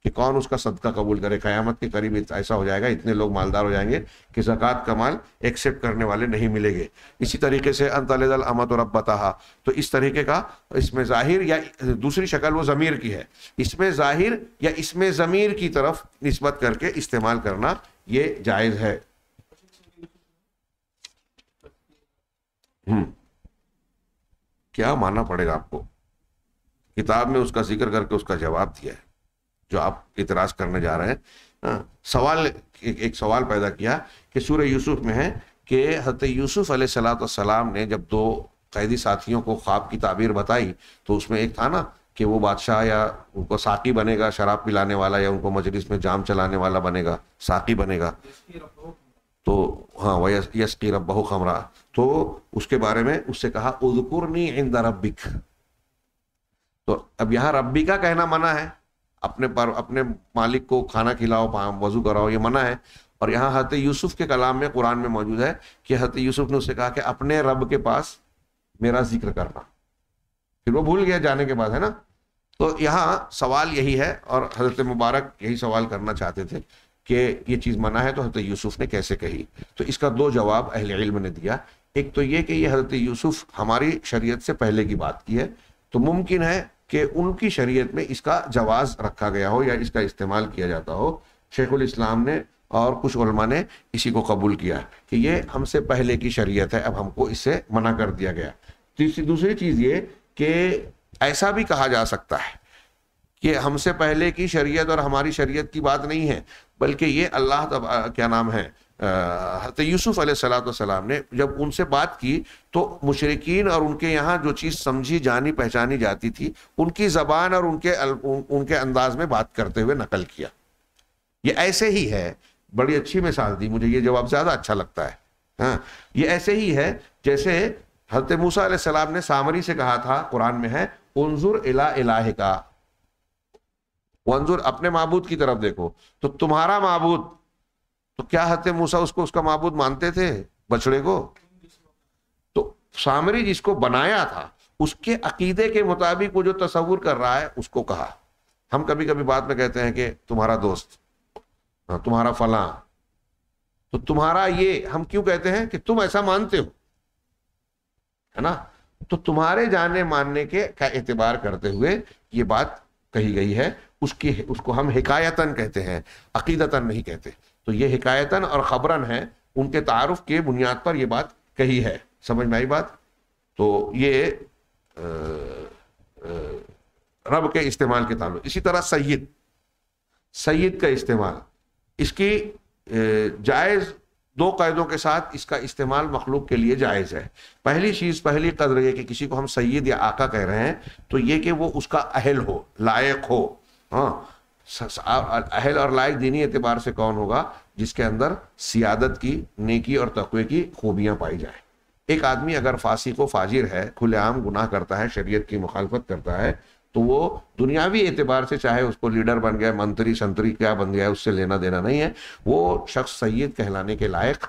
A: कि कौन उसका सदका कबूल करे क़यामत के करीब ऐसा हो जाएगा इतने लोग मालदार हो जाएंगे कि ज़क़़त का माल एक्सेप्ट करने वाले नहीं मिलेंगे इसी तरीके से अनतल अमत और रब्बतहा तो इस तरीके का इसमें ज़ाहिर या दूसरी शक्ल वो ज़मीर की है इसमें ज़ाहिर या इसमें ज़मीर की तरफ नस्बत करके इस्तेमाल करना ये जायज़ है हम्म क्या मानना पड़ेगा आपको किताब में उसका जिक्र करके उसका जवाब दिया है जो आप इतराज करने जा रहे हैं आ, हाँ, सवाल ए, एक सवाल पैदा किया कि सूर्य यूसुफ में है कि हजरत यूसुफ सलाम ने जब दो कैदी साथियों को ख्वाब की ताबीर बताई तो उसमें एक था ना कि वो बादशाह या उनको साकी बनेगा शराब पिलाने वाला या उनको मजलिस में जाम चलाने वाला बनेगा साकी बनेगा तो हाँ वह यस की रब बहु खमरा तो उसके बारे में उससे कहा उदकुरनी इंद रबिक तो अब यहाँ रब्बी का कहना मना है अपने पर अपने मालिक को खाना खिलाओ वजू कराओ ये मना है और यहाँ हत यूसुफ के कलाम में कुरान में मौजूद है कि हत यूसुफ ने उससे कहा कि अपने रब के पास मेरा जिक्र करना फिर वो भूल गया जाने के बाद है ना तो यहाँ सवाल यही है और हजरत मुबारक यही सवाल करना चाहते थे कि ये चीज़ मना है तो हजरत यूसुफ ने कैसे कही तो इसका दो जवाब अहिल ने दिया एक तो ये कि ये हज़रत यूसुफ हमारी शरीयत से पहले की बात की है तो मुमकिन है कि उनकी शरीयत में इसका जवाज़ रखा गया हो या इसका इस्तेमाल किया जाता हो शेखुल इस्लाम ने और कुछ उलमा ने इसी को कबूल किया कि ये हमसे पहले की शरीयत है अब हमको इससे मना कर दिया गया तीसरी दूसरी चीज़ ये कि ऐसा भी कहा जा सकता है कि हमसे पहले की शरीयत और हमारी शरीयत की बात नहीं है बल्कि ये अल्लाह तब क्या नाम है हत यूसुफ सलाम ने जब उनसे बात की तो मुशरकिन और उनके यहाँ जो चीज़ समझी जानी पहचानी जाती थी उनकी ज़बान और उनके उनके अंदाज में बात करते हुए नकल किया ये ऐसे ही है बड़ी अच्छी मिसाल दी मुझे ये जवाब ज़्यादा अच्छा लगता है हाँ ये ऐसे ही है जैसे हजरत मूसा सलाम ने सामरी से कहा था कुरान में है उनजुर इला का अपने महबूद की तरफ देखो तो तुम्हारा महबूद तो क्या हते मूसा उसको उसका माबूद मानते थे बछड़े को तो सामरी जिसको बनाया था उसके अकीदे के मुताबिक वो जो तस्वूर कर रहा है उसको कहा हम कभी कभी बात में कहते हैं कि तुम्हारा दोस्त हाँ, तुम्हारा फला तो तुम्हारा ये हम क्यों कहते हैं कि तुम ऐसा मानते हो है ना तो तुम्हारे जाने मानने के का एतबार करते हुए ये बात कही गई है उसकी उसको हम हिकायतन कहते हैं अकीदतन नहीं कहते तो ये हिकायतन और ख़बरन है उनके तारफ़ के बुनियाद पर यह बात कही है समझ में आई बात तो ये आ, आ, रब के इस्तेमाल के तालु इसी तरह सैद सैद का इस्तेमाल इसकी जायज़ दो कायदों के साथ इसका इस्तेमाल मखलूक के लिए जायज़ है पहली चीज़ पहली कदर यह कि किसी को हम सैद या आका कह रहे हैं तो ये कि वो उसका अहल हो लायक हो हाँ अहल और लायक दीनी एतबार से कौन होगा जिसके अंदर सियादत की नेकी और तकवे की खूबियाँ पाई जाए एक आदमी अगर फांसी को फाजिर है खुलेआम गुनाह करता है शरीयत की मुखालफत करता है तो वो दुनियावी एतबार से चाहे उसको लीडर बन गया मंत्री संतरी क्या बन गया उससे लेना देना नहीं है वो शख्स सैयद कहलाने के लायक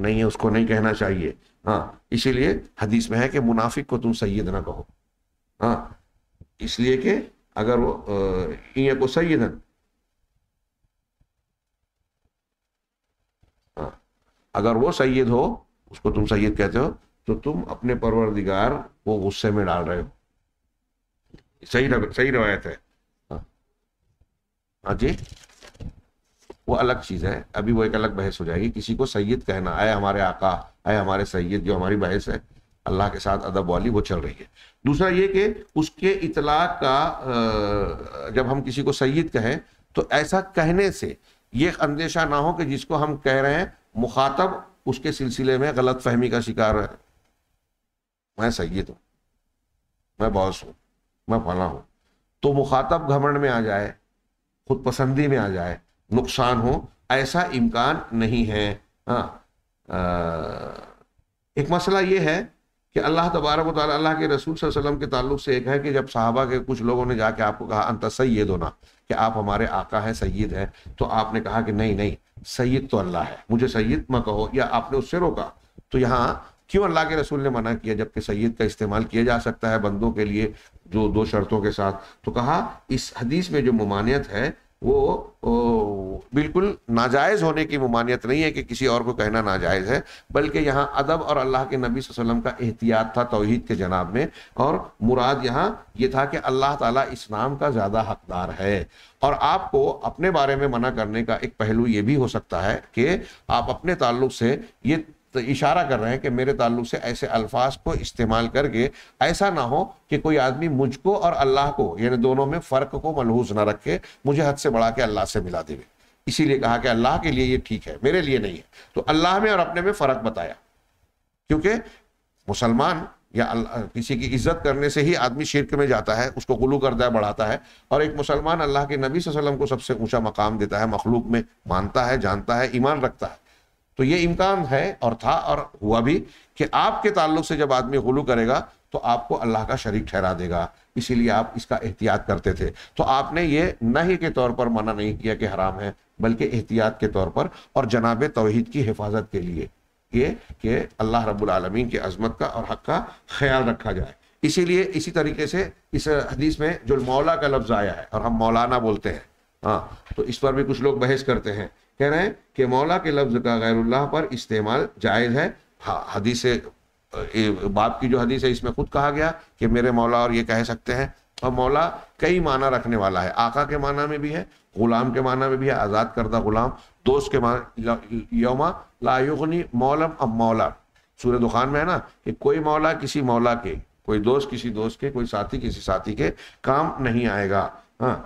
A: नहीं है उसको नहीं कहना चाहिए हाँ इसीलिए हदीस में है कि मुनाफिक को तुम सैयद ना कहो हाँ इसलिए कि अगर वो ये को सही है हाँ। अगर वो सैयद हो उसको तुम सैयद कहते हो तो तुम अपने परवरदिगार को गुस्से में डाल रहे हो सही रव, सही रवायत है हाँ।, हाँ जी वो अलग चीज़ है अभी वो एक अलग बहस हो जाएगी किसी को सैयद कहना आए हमारे आका आए हमारे सैयद जो हमारी बहस है अल्लाह के साथ अदब वाली वो चल रही है दूसरा ये कि उसके इतला का जब हम किसी को सईद कहें तो ऐसा कहने से ये अंदेशा ना हो कि जिसको हम कह रहे हैं मुखातब उसके सिलसिले में गलत फहमी का शिकार है मैं सैद हूँ मैं बॉस हूँ मैं फला हूँ तो मुखातब घमंड में आ जाए खुद पसंदी में आ जाए नुकसान हो ऐसा इम्कान नहीं है हाँ एक मसला ये है कि अल्लाह तबारक अल्लाह के रसूल वसल्लम के ताल्लुक से एक है कि जब साहबा के कुछ लोगों ने जाके आपको कहा अंत सैद होना कि आप हमारे आका हैं सैद हैं तो आपने कहा कि नहीं नहीं सैद तो अल्लाह है मुझे सैद मत कहो या आपने उससे रोका तो यहाँ क्यों अल्लाह के रसूल ने मना किया जबकि सैद का इस्तेमाल किया जा सकता है बंदों के लिए जो दो शर्तों के साथ तो कहा इस हदीस में जो ममानियत है वो, बिल्कुल नाजायज़ होने की ममानियत नहीं है कि किसी और को कहना नाजायज़ है बल्कि यहाँ अदब और अल्लाह के नबी वसल्लम का एहतियात था तोहहीद के जनाब में और मुराद यहाँ ये यह था कि अल्लाह ताला इस नाम का ज़्यादा हकदार है और आपको अपने बारे में मना करने का एक पहलू ये भी हो सकता है कि आप अपने ताल्लुक से ये तो इशारा कर रहे हैं कि मेरे ताल्लुक से ऐसे अल्फाज को इस्तेमाल करके ऐसा ना हो कि कोई आदमी मुझको और अल्लाह को यानी दोनों में फ़र्क को मलहूज ना रखे मुझे हद से बढ़ा के अल्लाह से मिला देवे इसीलिए कहा कि अल्लाह के लिए ये ठीक है मेरे लिए नहीं है तो अल्लाह में और अपने में फ़र्क बताया क्योंकि मुसलमान या किसी की इज्जत करने से ही आदमी शिरक में जाता है उसको गुलू करता है बढ़ाता है और एक मुसलमान अल्लाह के नबी वसल्लम को सबसे ऊंचा मकाम देता है मखलूक में मानता है जानता है ईमान रखता है तो ये इम्कान है और था और हुआ भी कि आपके ताल्लुक से जब आदमी गुलू करेगा तो आपको अल्लाह का शरीक ठहरा देगा इसीलिए आप इसका एहतियात करते थे तो आपने ये नहीं के तौर पर मना नहीं किया कि हराम है बल्कि एहतियात के तौर पर और जनाब तोहद की हिफाजत के लिए ये कि अल्लाह रबालमीन की अजमत का और हक का ख्याल रखा जाए इसीलिए इसी तरीके से इस हदीस में जो मौला का लफ्ज़ आया है और हम मौलाना बोलते हैं हाँ तो इस पर भी कुछ लोग बहस करते हैं कह रहे हैं कि मौला के लफ्ज़ का गैरुल्लाह पर इस्तेमाल जायज़ है हदीस बाप की जो हदीस है इसमें खुद कहा गया कि मेरे मौला और ये कह सकते हैं और मौला कई माना रखने वाला है आका के माना में भी है गुलाम के माना में भी है आज़ाद करदा गुलाम दोस्त के माना योम लायुगनी मौलम अब मौला सूर्य दुखान में है ना कि कोई मौला किसी मौला के कोई दोस्त किसी दोस्त के कोई साथी किसी साथी के काम नहीं आएगा हाँ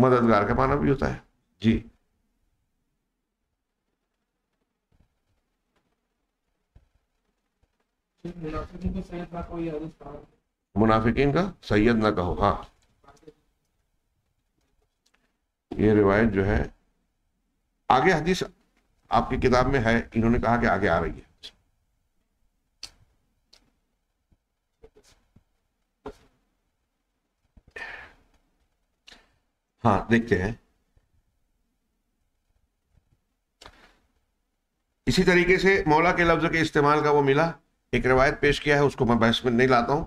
A: मददगार का माना भी होता है जी मुनाफिकीन का सैयद ना कहो हाँ ये रिवायत जो है आगे हदीस आपकी किताब में है इन्होंने कहा कि आगे आ रही है हाँ देखते हैं इसी तरीके से मौला के लफ्ज के इस्तेमाल का वो मिला एक रवायत पेश किया है उसको मैं बहस में नहीं लाता हूँ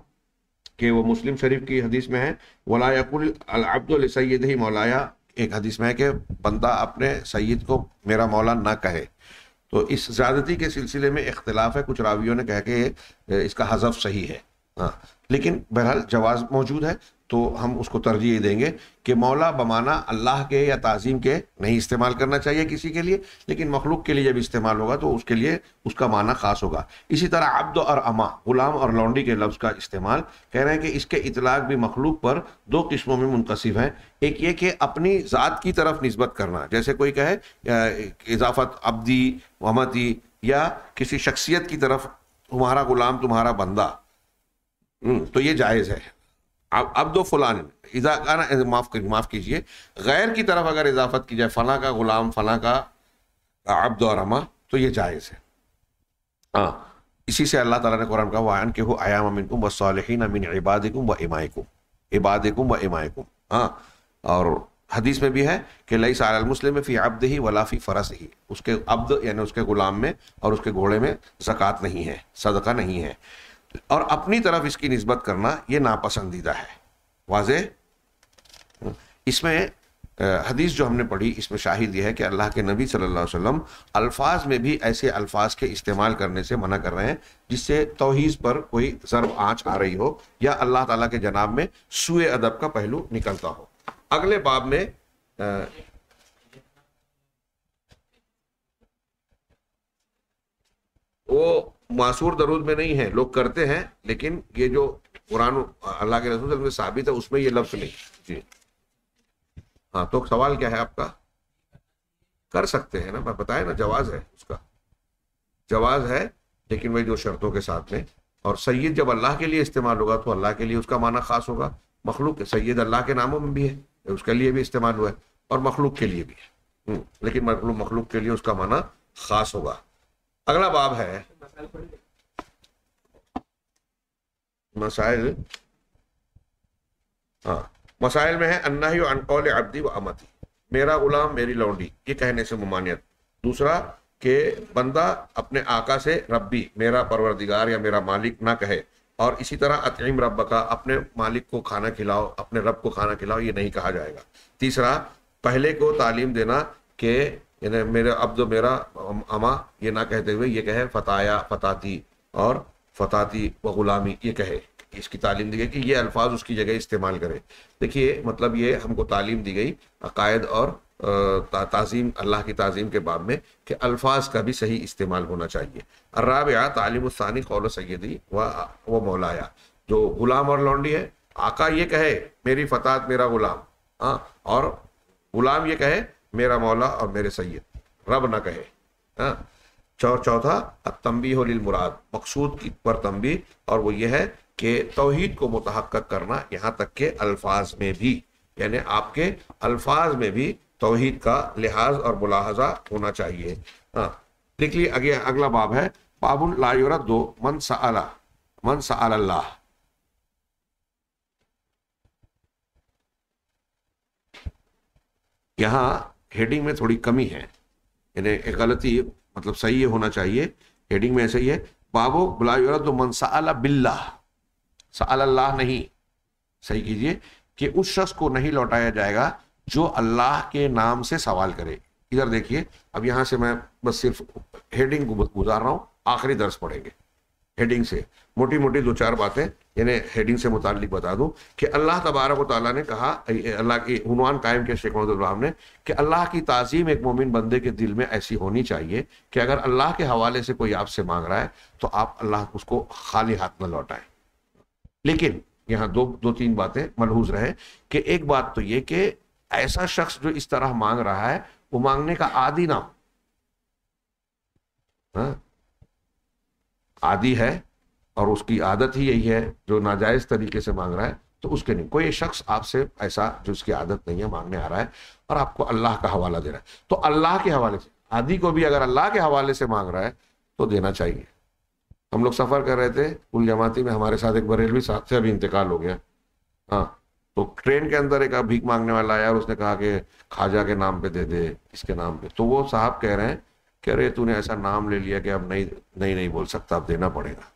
A: कि वो मुस्लिम शरीफ की हदीस में है वलायकुल अब्दुल सैद ही मौलाया एक हदीस में है कि बंदा अपने सैद को मेरा मौला ना कहे तो इस ज्यादती के सिलसिले में इख्तलाफ है कुछ रावियों ने कह के इसका हजफ सही है हाँ लेकिन बहरहाल जवाब मौजूद है तो हम उसको तरजीह देंगे कि मौला बमाना अल्लाह के या तज़ीम के नहीं इस्तेमाल करना चाहिए किसी के लिए लेकिन मखलूक के लिए जब इस्तेमाल होगा तो उसके लिए उसका माना ख़ास होगा इसी तरह अब्द और अमा ग़ुलाम और लौंडी के लफ्ज़ का इस्तेमाल कह रहे हैं कि इसके इतलाक भी मखलूक पर दो किस्मों में मुंतसिब हैं एक ये कि अपनी ज़ात की तरफ नस्बत करना जैसे कोई कहे इजाफत अब्दी वमती या किसी शख्सियत की तरफ तुम्हारा ग़ुलाम तुम्हारा बंदा हम्म, तो ये जायज़ है अब्दो फलान इजाकाना माफ़ कर माफ़ कीजिए गैर की तरफ अगर इजाफत की जाए फ़ला का ग़ुलाम फ़ला का अब्द और रमा तो ये जायज़ है हाँ इसी से अल्लाह ताला ने कुरान का वायन के हो आयाम मिनकुम वसालहीन अमिन कम व इबाद कम व कम हाँ और हदीस में भी है कि लई साल फ़ी अब्द ही वलाफ़ी फ़रस ही उसके अब्द यानी उसके ग़ुलाम में और उसके घोड़े में जक़ात नहीं है सदका नहीं है और अपनी तरफ इसकी नस्बत करना ये नापसंदीदा है वाज इसमें हदीस जो हमने पढ़ी इसमें शाहिद यह है कि अल्लाह के नबी सल्लल्लाहु अलैहि वसल्लम अल्फाज में भी ऐसे अल्फाज के इस्तेमाल करने से मना कर रहे हैं जिससे तोहीज़ पर कोई ज़रब आँच आ रही हो या अल्लाह ताला के जनाब में सुए अदब का पहलू निकलता हो अगले बाब में आ, वो मासूर दरूद में नहीं है लोग करते हैं लेकिन ये जो कुरान अल्लाह के रसूल में साबित है उसमें ये लफ्ज़ नहीं जी हाँ तो सवाल क्या है आपका कर सकते हैं ना बताए बताया ना जवाज है उसका जवाज है लेकिन वही जो शर्तों के साथ में और सैयद जब अल्लाह के लिए इस्तेमाल होगा तो अल्लाह के लिए उसका माना खास होगा मखलूक सैयद अल्लाह के नामों में भी है उसके लिए भी इस्तेमाल हुआ है और मखलूक के लिए भी है हम्म, लेकिन मखलूक के लिए उसका माना खास होगा अगला बाब है मसाइल हाँ मसाइल में है अन्ना ही अनकौल अब्दी व अमती मेरा गुलाम मेरी लौंडी ये कहने से ममानियत दूसरा के बंदा अपने आका से रब्बी मेरा परवरदिगार या मेरा मालिक ना कहे और इसी तरह अतिम रब का अपने मालिक को खाना खिलाओ अपने रब को खाना खिलाओ ये नहीं कहा जाएगा तीसरा पहले को तालीम देना के यानी मेरे जो मेरा अमा ये ना कहते हुए ये कहे फताया फताती और फताती व गुलामी ये कहे इसकी तालीम दी गई कि ये अल्फाज उसकी जगह इस्तेमाल करे देखिए मतलब ये हमको तालीम दी गई अकायद और तज़ीम अल्लाह की तज़ीम के बाब में कि अल्फाज का भी सही इस्तेमाल होना चाहिए अर्राबया तालीम उसानी कौल सैदी व व मौलाया जो गुलाम और लौंडी है आका ये कहे मेरी फतात मेरा गुलाम हाँ और गुलाम ये कहे मेरा मौला और मेरे सैयद रब ना कहे हाँ चौर चौथा तम्बी हो मुराद मकसूद की पर तम्बी और वो ये है कि तोहहीद को मतहक करना यहाँ तक के अल्फाज में भी यानी आपके अल्फाज में भी तोहहीद का लिहाज और मुलाहजा होना चाहिए हाँ लिख लिए अगे अगला बाब है बाबुल लायर दो मन सला मन सल्ला यहाँ हेडिंग में थोड़ी कमी है यानी गलती मतलब सही होना चाहिए हेडिंग में ऐसे ही है बाबो बुलायो तो मनसाला बिल्ला सल्लाह नहीं सही कीजिए कि उस शख्स को नहीं लौटाया जाएगा जो अल्लाह के नाम से सवाल करे इधर देखिए अब यहाँ से मैं बस सिर्फ हेडिंग गुजार रहा हूँ आखिरी दर्श पढ़ेंगे हेडिंग से मोटी मोटी दो चार बातें यानी हेडिंग से मुतल बता दूं कि अल्लाह तबारक ताली ने कहा अल्लाह के उनवान कायम किया शेख मोहम्मद ने कि अल्लाह की तज़ीम एक मोमिन बंदे के दिल में ऐसी होनी चाहिए कि अगर अल्लाह के हवाले से कोई आपसे मांग रहा है तो आप अल्लाह उसको खाली हाथ न लौटाएं लेकिन यहाँ दो दो तीन बातें मलहूज रहे कि एक बात तो ये कि ऐसा शख्स जो इस तरह मांग रहा है वो मांगने का आदि ना हो हाँ, आदि है और उसकी आदत ही यही है जो नाजायज तरीके से मांग रहा है तो उसके नहीं कोई शख्स आपसे ऐसा जो उसकी आदत नहीं है मांगने आ रहा है और आपको अल्लाह का हवाला दे रहा है तो अल्लाह के हवाले से आदि को भी अगर अल्लाह के हवाले से मांग रहा है तो देना चाहिए हम लोग सफ़र कर रहे थे कुल जमाती में हमारे साथ एक बरेलवी साहब से अभी इंतकाल हो गया हाँ तो ट्रेन के अंदर एक भीख मांगने वाला आया और उसने कहा कि खाजा के नाम पे दे दे इसके नाम पे तो वो साहब कह रहे हैं कि अरे तूने ऐसा नाम ले लिया कि अब नहीं नहीं नहीं बोल सकता अब देना पड़ेगा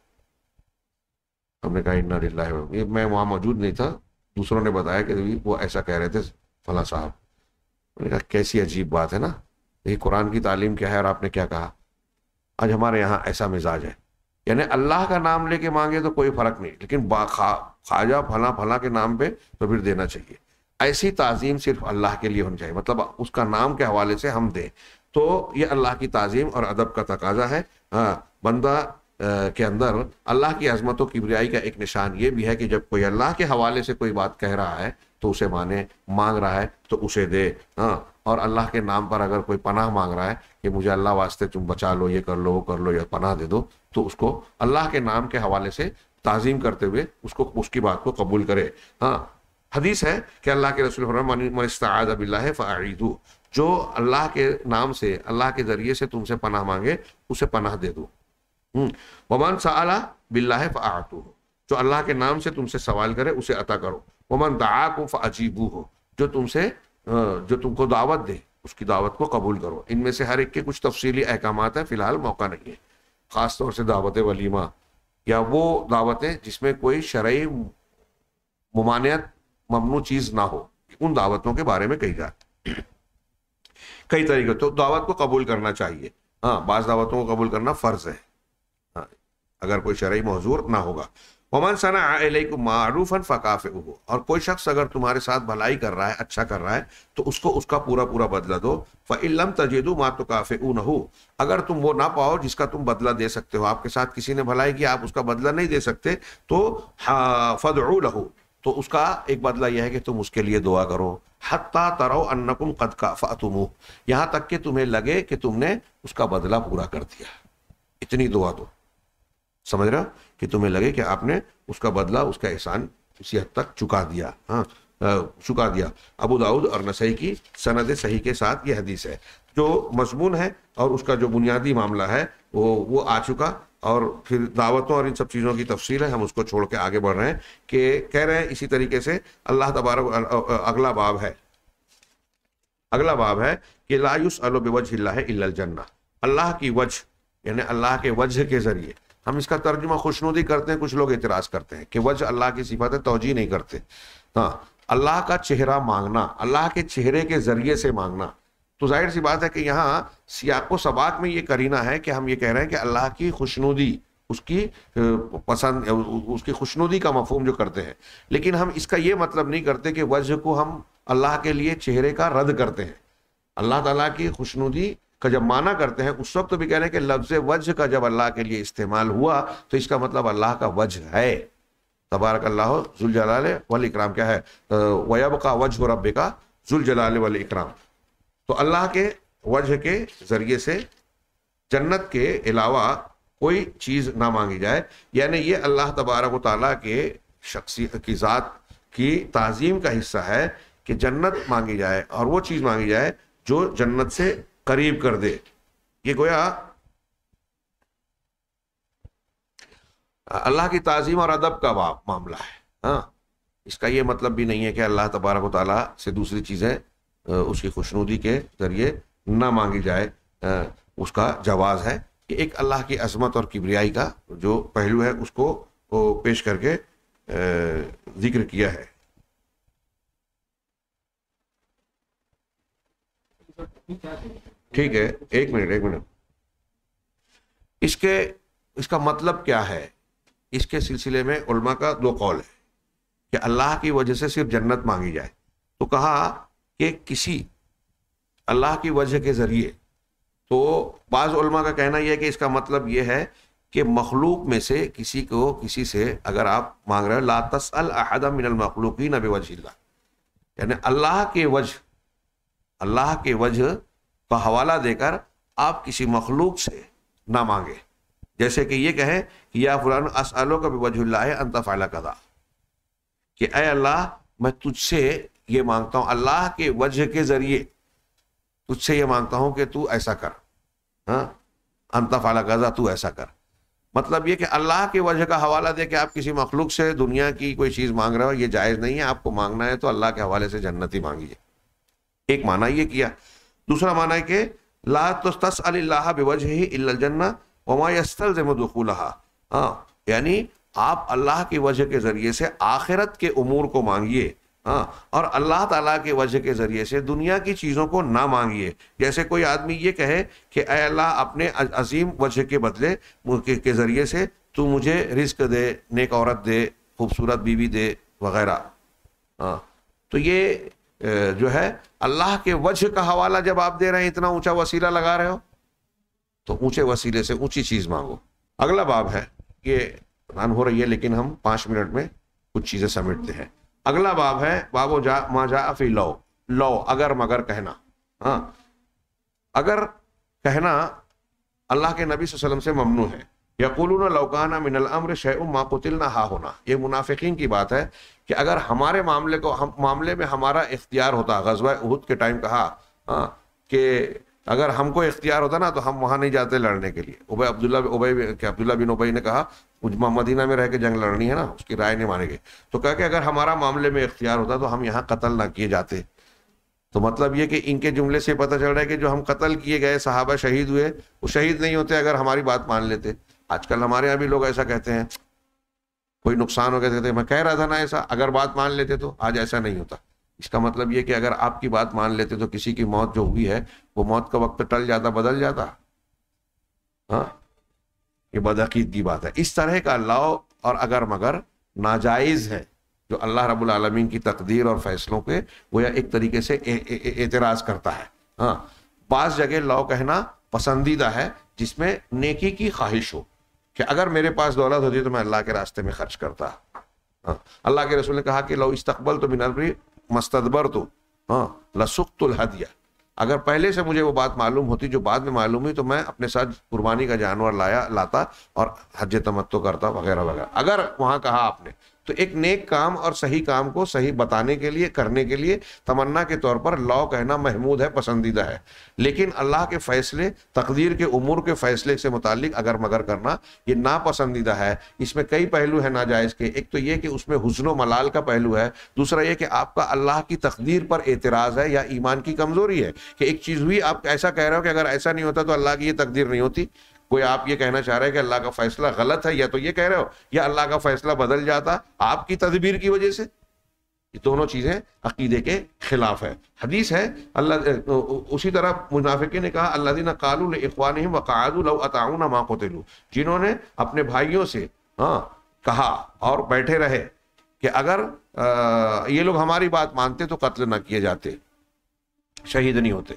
A: हमने कहा इन्ना लाला ये मैं वहाँ मौजूद नहीं था दूसरों ने बताया कि वो ऐसा कह रहे थे फला साहब मैंने कहा कैसी अजीब बात है ना ये कुरान की तालीम क्या है और आपने क्या कहा आज हमारे यहाँ ऐसा मिजाज है यानी अल्लाह का नाम लेके मांगे तो कोई फ़र्क नहीं लेकिन बाखा ख्वाजा फला फला के नाम पे तो फिर देना चाहिए ऐसी तज़ीम सिर्फ अल्लाह के लिए होनी चाहिए मतलब उसका नाम के हवाले से हम दें तो ये अल्लाह की तज़ीम और अदब का तकाजा है हाँ बंदा के अंदर अल्लाह की अजमत व किबरियाई का एक निशान ये भी है कि जब कोई अल्लाह के हवाले से कोई बात कह रहा है तो उसे माने मांग रहा है तो उसे दे हाँ और अल्लाह के नाम पर अगर कोई पनाह मांग रहा है कि मुझे अल्लाह वास्ते तुम बचा लो ये कर लो वो कर लो या पनाह दे दो तो उसको अल्लाह के नाम के हवाले से ताज़ीम करते हुए उसको उसकी बात को कबूल करे हाँ हदीस है कि अल्लाह के रसूल मनस्ताबिल्ला फ़ायदू जो अल्लाह के नाम से अल्लाह के ज़रिए से तुमसे पनाह मांगे उसे पनाह दे दूँ हम्म। वमन सला बिल्ला फ़ातू हो जो अल्लाह के नाम से तुमसे सवाल करे उसे अता करो वमन दाक को फ़ीबू हो जो तुमसे जो तुमको दावत दे उसकी दावत को कबूल करो इनमें से हर एक के कुछ तफसीली अहकाम हैं फ़िलहाल मौका नहीं है ख़ास तौर से दावत वलीमा या वो दावतें जिसमें कोई शरय ममानियत ममनू चीज़ ना हो उन दावतों के बारे में कही जाती कई तरीके तो दावत को कबूल करना चाहिए हाँ बाज़ दावतों को कबूल करना फ़र्ज़ है अगर कोई शर्य मौजूर ना होगा ममन सना को मारूफन फ़काफ़ हो और कोई शख्स अगर तुम्हारे साथ भलाई कर रहा है अच्छा कर रहा है तो उसको उसका पूरा पूरा बदला दो फ़िल्म तजेदु मा तो काफ़े ऊ हो अगर तुम वो ना पाओ जिसका तुम बदला दे सकते हो आपके साथ किसी ने भलाई की आप उसका बदला नहीं दे सकते तो फद रहो तो उसका एक बदला यह है कि तुम उसके लिए दुआ करो हत्ता तरो अन्नकुम कद का फातुम यहाँ तक कि तुम्हें लगे कि तुमने उसका बदला पूरा कर दिया इतनी दुआ दो समझ रहे हो कि तुम्हें लगे कि आपने उसका बदला उसका एहसान इसी हद तक चुका दिया हाँ चुका दिया अबू दाऊद और नसई की सनद सही के साथ यह हदीस है जो मजमून है और उसका जो बुनियादी मामला है वो वो आ चुका और फिर दावतों और इन सब चीज़ों की तफसील है हम उसको छोड़ के आगे बढ़ रहे हैं कि कह रहे हैं इसी तरीके से अल्लाह तबारक अगला बाब है अगला बाब है कि लायुस अलो है जन्ना अल्लाह की वजह यानी अल्लाह के वजह के जरिए हम इसका तर्जुमा खुशनुदी करते हैं कुछ लोग एतराज़ करते हैं कि वज अल्लाह की सिफात है तोजी नहीं करते हाँ अल्लाह का चेहरा मांगना अल्लाह के चेहरे के ज़रिए से मांगना तो जाहिर सी बात है कि यहाँ सियाको सबाक में ये करीना है कि हम ये कह रहे हैं कि अल्लाह की खुशनुदी उसकी पसंद उसकी खुशनुदी का मफहम जो करते हैं लेकिन हम इसका ये मतलब नहीं करते कि वजह को हम अल्लाह के लिए चेहरे का रद्द करते हैं अल्लाह ताला की खुशनुदी का जब माना करते हैं उस वक्त तो भी कह रहे हैं कि लफ्ज वज का जब अल्लाह के लिए इस्तेमाल हुआ तो इसका मतलब अल्लाह का वज है तबारक अल्लाह जलाल वल इकराम क्या है वयब का वज रब का जलाल वल इकराम तो अल्लाह के वजह के ज़रिए से जन्नत के अलावा कोई चीज़ ना मांगी जाए यानी ये अल्लाह तबारक ताली के शख्सियत की ज़ात की तज़ीम का हिस्सा है कि जन्नत मांगी जाए और वो चीज़ मांगी जाए जो जन्नत से करीब कर दे ये गोया अल्लाह की ताजीम और अदब का मामला है हाँ इसका ये मतलब भी नहीं है कि अल्लाह तबारक ताली से दूसरी चीज़ें उसकी खुशनुदी के ज़रिए ना मांगी जाए उसका जवाज़ है कि एक अल्लाह की अजमत और किबरियाई का जो पहलू है उसको पेश करके जिक्र किया है Thank you. ठीक है एक मिनट एक मिनट इसके इसका मतलब क्या है इसके सिलसिले में उलमा का दो कौल है कि अल्लाह की वजह से सिर्फ जन्नत मांगी जाए तो कहा कि किसी अल्लाह की वजह के ज़रिए तो बाज़ उलमा का कहना यह है कि इसका मतलब यह है कि मखलूक में से किसी को किसी से अगर आप मांग रहे हो ला तसल अहदा मिनल नबी वजह यानी अल्लाह के वजह अल्लाह के वजह का हवाला देकर आप किसी मखलूक से ना मांगे जैसे कि ये कहें कि या फुलान असलो का भी वजह अंतफ़ाला कदा कि अय अल्लाह मैं तुझसे ये मांगता हूँ अल्लाह के वजह के ज़रिए तुझसे ये मांगता हूँ कि तू ऐसा कर हाँ अंतफ़ाला कदा तू ऐसा कर मतलब ये कि अल्लाह के वजह का हवाला दे के आप किसी मखलूक से दुनिया की कोई चीज़ मांग रहे हो ये जायज़ नहीं है आपको मांगना है तो अल्लाह के हवाले से जन्नत ही मांगिए एक माना ये किया दूसरा माना है कि ला तस अल्लाह बेवज ही इल्लन्ना वमायस्तल जमदखूलहा हाँ यानी आप अल्लाह की वजह के ज़रिए से आखिरत के उमूर को मांगिए हाँ और अल्लाह ताला के वजह के ज़रिए से दुनिया की चीज़ों को ना मांगिए जैसे कोई आदमी ये कहे कि अः अल्लाह अपने अजीम वजह के बदले के, के ज़रिए से तू मुझे रिस्क दे नेक औरत दे खूबसूरत बीवी दे वगैरह हाँ तो ये जो है अल्लाह के वजह का हवाला जब आप दे रहे हैं इतना ऊंचा वसीला लगा रहे हो तो ऊंचे वसीले से ऊंची चीज़ मांगो अगला बाब है ये रन हो रही है लेकिन हम पांच मिनट में कुछ चीज़ें समेटते हैं अगला बाब है बाबो जा माँ जा अफी लो लो अगर मगर कहना हाँ अगर कहना अल्लाह के नबी वसल्लम से ममनू है यकुलून लौकाना मिनल अम्र शय माकुतिल ना हा होना ये मुनाफिकीन की बात है कि अगर हमारे मामले को हम मामले में हमारा इख्तियार होता गजवा उहद के टाइम कहा हाँ कि अगर हमको इख्तियार होता ना तो हम वहाँ नहीं जाते लड़ने के लिए उबे अब्दुल्ला के अब्दुल्ला बिन उबई ने कहा मदीना में रह के जंग लड़नी है ना उसकी राय नहीं मानेंगे तो कह के अगर हमारा मामले में इख्तियार होता तो हम यहाँ कत्ल ना किए जाते तो मतलब ये कि इनके जुमले से पता चल रहा है कि जो हम कत्ल किए गए साहबा शहीद हुए वो शहीद नहीं होते अगर हमारी बात मान लेते आजकल हमारे यहाँ भी लोग ऐसा कहते हैं कोई नुकसान हो गया तो कहते मैं कह रहा था ना ऐसा अगर बात मान लेते तो आज ऐसा नहीं होता इसका मतलब ये कि अगर आपकी बात मान लेते तो किसी की मौत जो हुई है वो मौत का वक्त टल जाता बदल जाता हाँ ये बदअकीद की बात है इस तरह का लाओ और अगर मगर नाजायज़ है जो अल्लाह रब्बुल आलमीन की तकदीर और फैसलों के वो या एक तरीके से एतराज़ करता है हाँ बाज़ जगह लाओ कहना पसंदीदा है जिसमें नेकी की ख्वाहिश हो कि अगर मेरे पास दौलत होती तो मैं अल्लाह के रास्ते में खर्च करता हाँ अल्लाह के रसूल ने कहा कि लो इस्तकबल तो मिनरबरी मस्तबर तो हाँ लसुख लसुख्तुल दिया अगर पहले से मुझे वो बात मालूम होती जो बाद में मालूम हुई तो मैं अपने साथ कुर्बानी का जानवर लाया लाता और हज तमत्तो करता वगैरह वगैरह अगर वहाँ कहा आपने तो एक नेक काम और सही काम को सही बताने के लिए करने के लिए तमन्ना के तौर पर लॉ कहना महमूद है पसंदीदा है लेकिन अल्लाह के फैसले तकदीर के उमूर के फैसले से मुतालिक अगर मगर करना ये नापसंदीदा है इसमें कई पहलू हैं नाजायज़ के एक तो ये कि उसमें हुसन मलाल का पहलू है दूसरा ये कि आपका अल्लाह की तकदीर पर एतराज़ है या ईमान की कमज़ोरी है कि एक चीज़ हुई आप ऐसा कह रहे हो कि अगर ऐसा नहीं होता तो अल्लाह की ये तकदीर नहीं होती कोई आप ये कहना चाह रहे हैं कि अल्लाह का फैसला गलत है या तो ये कह रहे हो या अल्लाह का फैसला बदल जाता आपकी तदबीर की वजह से ये दोनों चीज़ें अकीदे के खिलाफ है हदीस है अल्लाह तो उसी तरह मुनाफिक ने कहा अल्लाह दिन कालुल इकवान माँ को तेलू जिन्होंने अपने भाइयों से हाँ कहा और बैठे रहे कि अगर आ, ये लोग हमारी बात मानते तो कत्ल ना किए जाते शहीद नहीं होते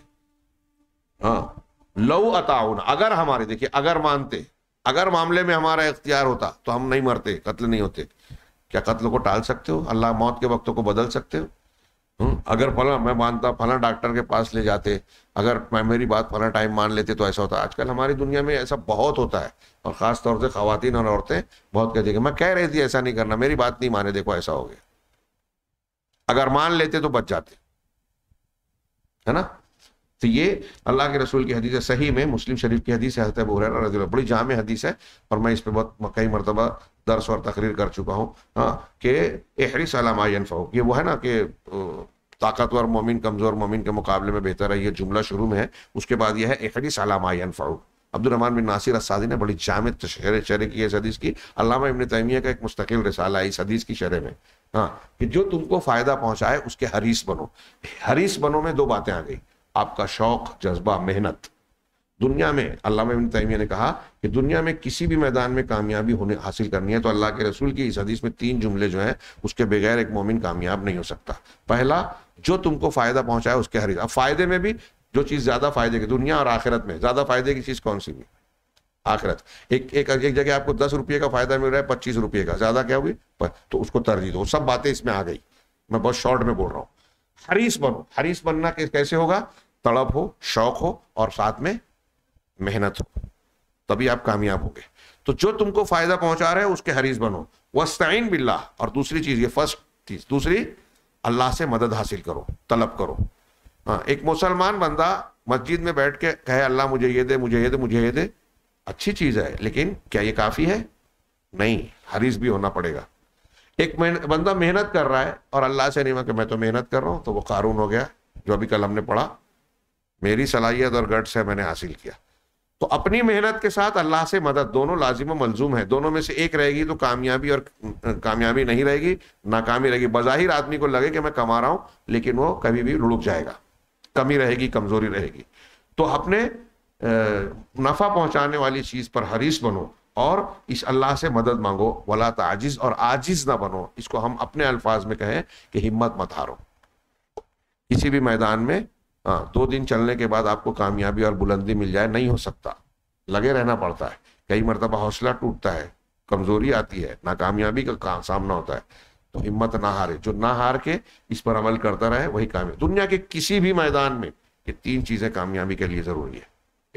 A: हाँ लव अताउन अगर हमारे देखिए अगर मानते अगर मामले में हमारा इख्तियार होता तो हम नहीं मरते कत्ल नहीं होते क्या कत्ल को टाल सकते हो अल्लाह मौत के वक्तों को बदल सकते हो हम्म, अगर फला मैं मानता फला डॉक्टर के पास ले जाते अगर मैं मेरी बात फला टाइम मान लेते तो ऐसा होता आजकल हमारी दुनिया में ऐसा बहुत होता है और ख़ास तौर से खातन और औरतें बहुत कहती है मैं कह रही थी ऐसा नहीं करना मेरी बात नहीं माने देखो ऐसा हो गया अगर मान लेते तो बच जाते है ना तो ये अल्लाह के रसूल की हदीस है सही में मुस्लिम शरीफ की हदीस है अबू हुरैरा रजी बड़ी जाम हदीस है और मैं इस पर बहुत कई मरतबा दर्स और तकरीर कर चुका हूँ हाँ कि एहरी सलामायन फ़ो ये वो है ना कि ताकतवर मोमिन कमज़ोर मोमिन के मुकाबले में बेहतर है ये जुमला शुरू में है उसके बाद यह है एहरी सलामायन फ़ाऊ अब्दुलरहमान बिन नासिर असादी ने बड़ी जाम शहर शरह की है इस हदीस की अलामा इबन तैमिया का एक मुस्तकिल रिसाला है इस हदीस की शरह में हाँ कि जो तुमको फ़ायदा पहुँचाए उसके हरीस बनो हरीस बनो में दो बातें आ गई आपका शौक जज्बा मेहनत दुनिया में अल्लाह इबन तैमिया ने कहा कि दुनिया में किसी भी मैदान में कामयाबी होने हासिल करनी है तो अल्लाह के रसूल की इस हदीस में तीन जुमले जो हैं उसके बगैर एक मोमिन कामयाब नहीं हो सकता पहला जो तुमको फ़ायदा पहुंचाए उसके हरीज अब फ़ायदे में भी जो चीज़ ज़्यादा फ़ायदे की दुनिया और आखिरत में ज़्यादा फ़ायदे की चीज़ कौन सी हुई आखिरत एक एक एक जगह आपको दस रुपये का फ़ायदा मिल रहा है पच्चीस रुपये का ज़्यादा क्या हुई तो उसको तरजीह दो सब बातें इसमें आ गई मैं बहुत शॉर्ट में बोल रहा हूँ हरीस बनो हरीस बनना कैसे होगा तड़प हो शौक हो और साथ में मेहनत हो तभी आप कामयाब होंगे तो जो तुमको फायदा पहुंचा रहे है उसके हरीज बनो वस्ताइन बिल्ला और दूसरी चीज ये फर्स्ट चीज दूसरी अल्लाह से मदद हासिल करो तलब करो हाँ एक मुसलमान बंदा मस्जिद में बैठ के कहे अल्लाह मुझे ये दे मुझे ये दे मुझे ये दे अच्छी चीज है लेकिन क्या ये काफी है नहीं हरीज भी होना पड़ेगा एक बंदा मेहनत कर रहा है और अल्लाह से नहीं मैं मैं तो मेहनत कर रहा हूँ तो वो कारून हो गया जो अभी कल हमने पढ़ा मेरी सलाहियत और गट्स है मैंने हासिल किया तो अपनी मेहनत के साथ अल्लाह से मदद दोनों लाजिम मलजूम है दोनों में से एक रहेगी तो कामयाबी और कामयाबी नहीं रहेगी नाकामी रहेगी बज़ाहिर आदमी को लगे कि मैं कमा रहा हूँ लेकिन वो कभी भी रुक जाएगा कमी रहेगी कमज़ोरी रहेगी तो अपने नफ़ा पहुंचाने वाली चीज़ पर हरीस बनो और इस अल्लाह से मदद मांगो वला आजिज और आजिज़ ना बनो इसको हम अपने अल्फाज में कहें कि हिम्मत मत हारो किसी भी मैदान में हाँ दो दिन चलने के बाद आपको कामयाबी और बुलंदी मिल जाए नहीं हो सकता लगे रहना पड़ता है कई मरतबा हौसला टूटता है कमजोरी आती है नाकामयाबी का, का सामना होता है तो हिम्मत ना हारे जो ना हार के इस पर अमल करता रहे वही कामयाब दुनिया के किसी भी मैदान में ये तीन चीज़ें कामयाबी के लिए ज़रूरी है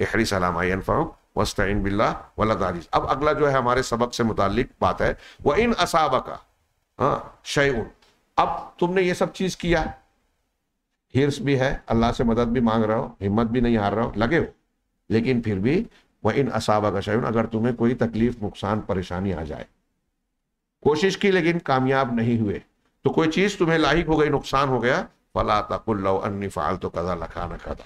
A: एहरी सलामाइन फ़ारूक वस्तिन बिल्ला वाल अब अगला जो है हमारे सबक से मुतक बात है वह इन असाबा का हाँ शय अब तुमने ये सब चीज़ किया है हिर्स भी है अल्लाह से मदद भी मांग रहा हो हिम्मत भी नहीं हार रहा हो लगे हो लेकिन फिर भी वह इन असाबा का शयन अगर तुम्हें कोई तकलीफ नुकसान परेशानी आ जाए कोशिश की लेकिन कामयाब नहीं हुए तो कोई चीज़ तुम्हें लाइक हो गई नुकसान हो गया फला तकुल्लो अन्नी फाल तो कदा लखा न कदा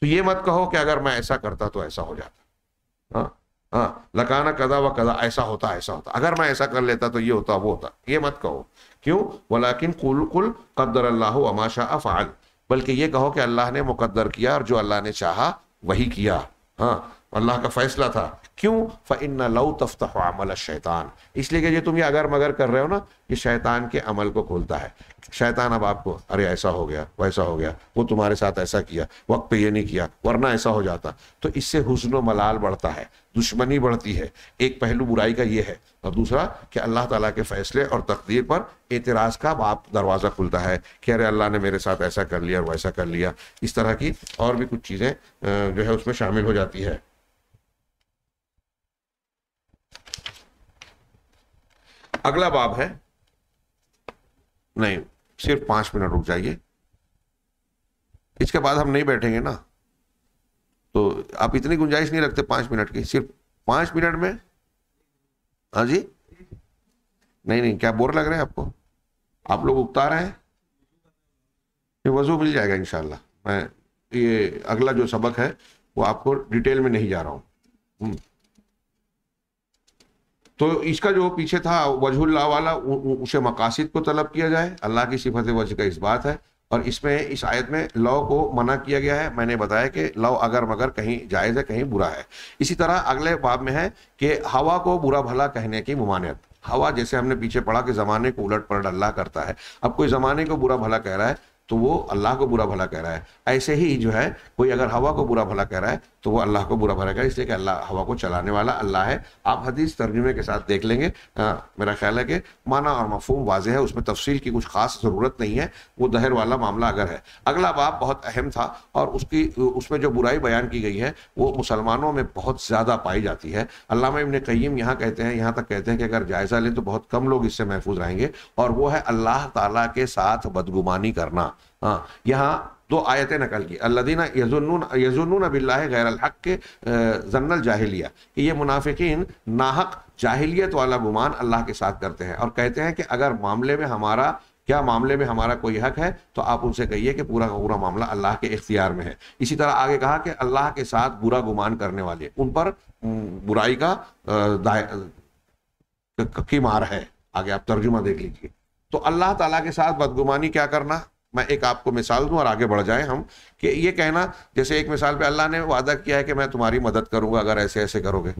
A: तो ये मत कहो कि अगर मैं ऐसा करता तो ऐसा हो जाता हाँ हाँ लकाना कदा व कदा ऐसा होता ऐसा होता अगर मैं ऐसा कर लेता तो ये होता वो होता ये मत कहो क्यों वाला कुल कुल कदर अल्लाह अमाशा अफ़ाल बल्कि ये कहो कि अल्लाह ने मुकद्दर किया और जो अल्लाह ने चाहा वही किया हाँ अल्लाह का फैसला था क्यों फ़िन लऊ तफ्तः अमल शैतान इसलिए कि जो तुम ये अगर मगर कर रहे हो ना ये शैतान के अमल को खोलता है शैतान अब आपको अरे ऐसा हो गया वैसा हो गया वो तुम्हारे साथ ऐसा किया वक्त पे ये नहीं किया वरना ऐसा हो जाता तो इससे हुसन मलाल बढ़ता है दुश्मनी बढ़ती है एक पहलू बुराई का ये है और दूसरा कि अल्लाह ताला के फैसले और तकदीर पर एतराज़ का बाप दरवाज़ा खुलता है कि अरे अल्लाह ने मेरे साथ ऐसा कर लिया और वैसा कर लिया इस तरह की और भी कुछ चीज़ें जो है उसमें शामिल हो जाती है अगला बाब है नहीं सिर्फ पांच मिनट रुक जाइए इसके बाद हम नहीं बैठेंगे ना तो आप इतनी गुंजाइश नहीं रखते पांच मिनट की सिर्फ पांच मिनट में हाँ जी नहीं नहीं क्या बोर लग रहे हैं आपको आप लोग उगता रहे हैं ये वजू मिल जाएगा इनशाला मैं ये अगला जो सबक है वो आपको डिटेल में नहीं जा रहा हूँ हम्म। तो इसका जो पीछे था वजहुल्ला वाला उसे मकासिद को तलब किया जाए अल्लाह की सिफत वजह का इस बात है और इसमें इस आयत में लव को मना किया गया है मैंने बताया कि लव अगर मगर कहीं जायज़ है कहीं बुरा है इसी तरह अगले बाब में है कि हवा को बुरा भला कहने की मुमानियत हवा जैसे हमने पीछे पढ़ा कि ज़माने को उलट पलट अल्लाह करता है अब कोई ज़माने को बुरा भला कह रहा है तो वो अल्लाह को बुरा भला कह रहा है ऐसे ही जो है कोई अगर हवा को बुरा भला कह रहा है तो वो अल्लाह को बुरा भला कह रहा है इसलिए कि अल्लाह हवा को चलाने वाला अल्लाह है आप हदीस तर्जुमे के साथ देख लेंगे हाँ मेरा ख्याल है कि माना और मफहम वाज है उसमें तफसील की कुछ खास ज़रूरत नहीं है वो दहर वाला मामला अगर है अगला बाप बहुत अहम था और उसकी उसमें जो बुराई बयान की गई है वो मुसलमानों में बहुत ज़्यादा पाई जाती है अलामा इबन क़य्यम यहाँ कहते हैं यहाँ तक कहते हैं कि अगर जायज़ा लें तो बहुत कम लोग इससे महफूज रहेंगे और वो है अल्लाह ताला के साथ बदगुमानी करना हाँ यहाँ दो आयतें नकल की अल्लादीना यजुन यजुन बिल्ला गैर अलहक के जन्नल जाहिलिया कि ये मुनाफिकीन नाहक जाहिलियत वाला गुमान अल्लाह के साथ करते हैं और कहते हैं कि अगर मामले में हमारा क्या मामले में हमारा कोई हक है तो आप उनसे कहिए कि पूरा का पूरा मामला अल्लाह के इख्तियार में है इसी तरह आगे कहा कि अल्लाह के साथ बुरा गुमान करने वाले उन पर बुराई का की मार है आगे आप तर्जुमा देख लीजिए तो अल्लाह ताला के साथ बदगुमानी क्या करना मैं एक आपको मिसाल दूं और आगे बढ़ जाएं हम कि ये कहना जैसे एक मिसाल पे अल्लाह ने वादा किया है कि मैं तुम्हारी मदद करूंगा अगर ऐसे ऐसे करोगे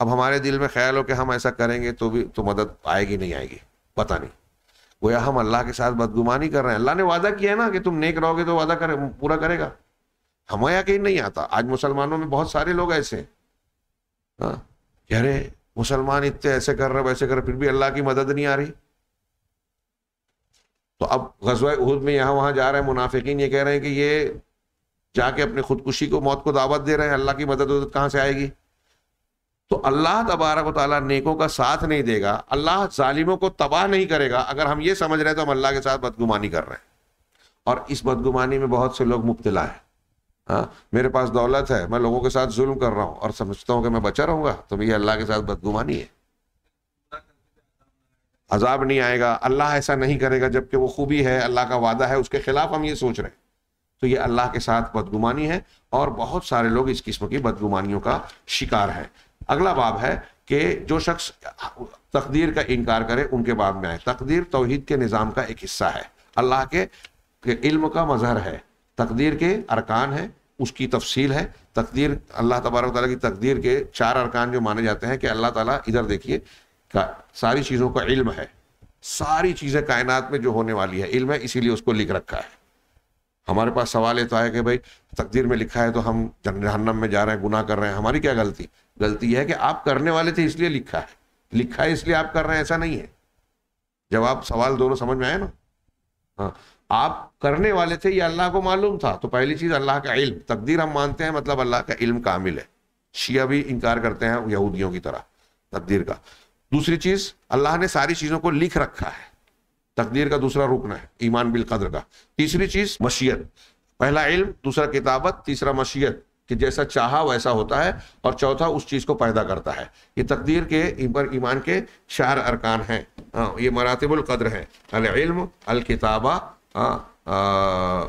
A: अब हमारे दिल में ख्याल हो कि हम ऐसा करेंगे तो भी तो मदद आएगी नहीं आएगी पता नहीं या हम अल्लाह के साथ बदगुमानी कर रहे हैं अल्लाह ने वादा किया है ना कि तुम नेक रहोगे तो वादा करे पूरा करेगा हमें यकीन नहीं आता आज मुसलमानों में बहुत सारे लोग ऐसे हैं अरे हाँ, मुसलमान इतने ऐसे कर रहे वैसे कर रहे फिर भी अल्लाह की मदद नहीं आ रही तो अब गजवा उहद में यहाँ वहाँ जा रहे हैं मुनाफिकीन ये कह रहे हैं कि ये जाके अपने खुदकुशी को मौत को दावत दे रहे हैं अल्लाह की मदद उदत कहाँ से आएगी तो अल्लाह तबारक ताली नेकों का साथ नहीं देगा अल्लाह ालिमों को तबाह नहीं करेगा अगर हम ये समझ रहे हैं तो हम अल्लाह के साथ बदगुमानी कर रहे हैं और इस बदगुमानी में बहुत से लोग मुबतला हैं हाँ मेरे पास दौलत है मैं लोगों के साथ जुल्म कर रहा हूँ और समझता हूँ कि मैं बचा रहूँगा तो ये अल्लाह के साथ बदगुमानी है अजाब नहीं आएगा अल्लाह ऐसा नहीं करेगा जबकि वो खूबी है अल्लाह का वादा है उसके खिलाफ हम ये सोच रहे हैं तो ये अल्लाह के साथ बदगुमानी है और बहुत सारे लोग इस किस्म की बदगुमानियों का शिकार है अगला बाब है कि जो शख्स तकदीर का इनकार करे उनके बाब में आए तकदीर तोहहीद के निज़ाम का एक हिस्सा है अल्लाह के, इल्म का मजहर है तकदीर के अरकान है उसकी तफसील है तकदीर अल्लाह तबारक ताली की तकदीर के चार अरकान जो माने जाते हैं कि अल्लाह ताला इधर देखिए का सारी चीज़ों का इल्म है सारी चीज़ें कायनात में जो होने वाली है इल्म है इसीलिए उसको लिख रखा है हमारे पास सवाल ये तो आया कि भाई तकदीर में लिखा है तो हम जहन्नम में जा रहे हैं गुनाह कर रहे हैं हमारी क्या गलती गलती यह है कि आप करने वाले थे इसलिए लिखा है लिखा है इसलिए आप कर रहे हैं ऐसा नहीं है जब आप सवाल दोनों समझ में आए ना हाँ आप करने वाले थे ये अल्लाह को मालूम था तो पहली चीज़ अल्लाह का इल्म तकदीर हम मानते हैं मतलब अल्लाह का इल्म कामिल है शिया भी इनकार करते हैं यहूदियों की तरह तकदीर का दूसरी चीज अल्लाह ने सारी चीजों को लिख रखा है तकदीर का दूसरा रुकन है ईमान बिल कदर का तीसरी चीज मशीयत पहला इल्म दूसरा किताबत तीसरा मशीयत कि जैसा चाहा वैसा होता है और चौथा उस चीज़ को पैदा करता है ये तकदीर के ईबर ईमान के चार अरकान हैं हाँ ये मरातबुल कद्र हैं अल इल्म अल किताबा हाँ,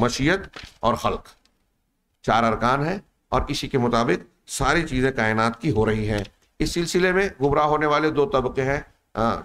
A: मशीयत और खल्क चार अरकान हैं और इसी के मुताबिक सारी चीज़ें कायनात की हो रही हैं इस सिलसिले में गुमराह होने वाले दो तबके हैं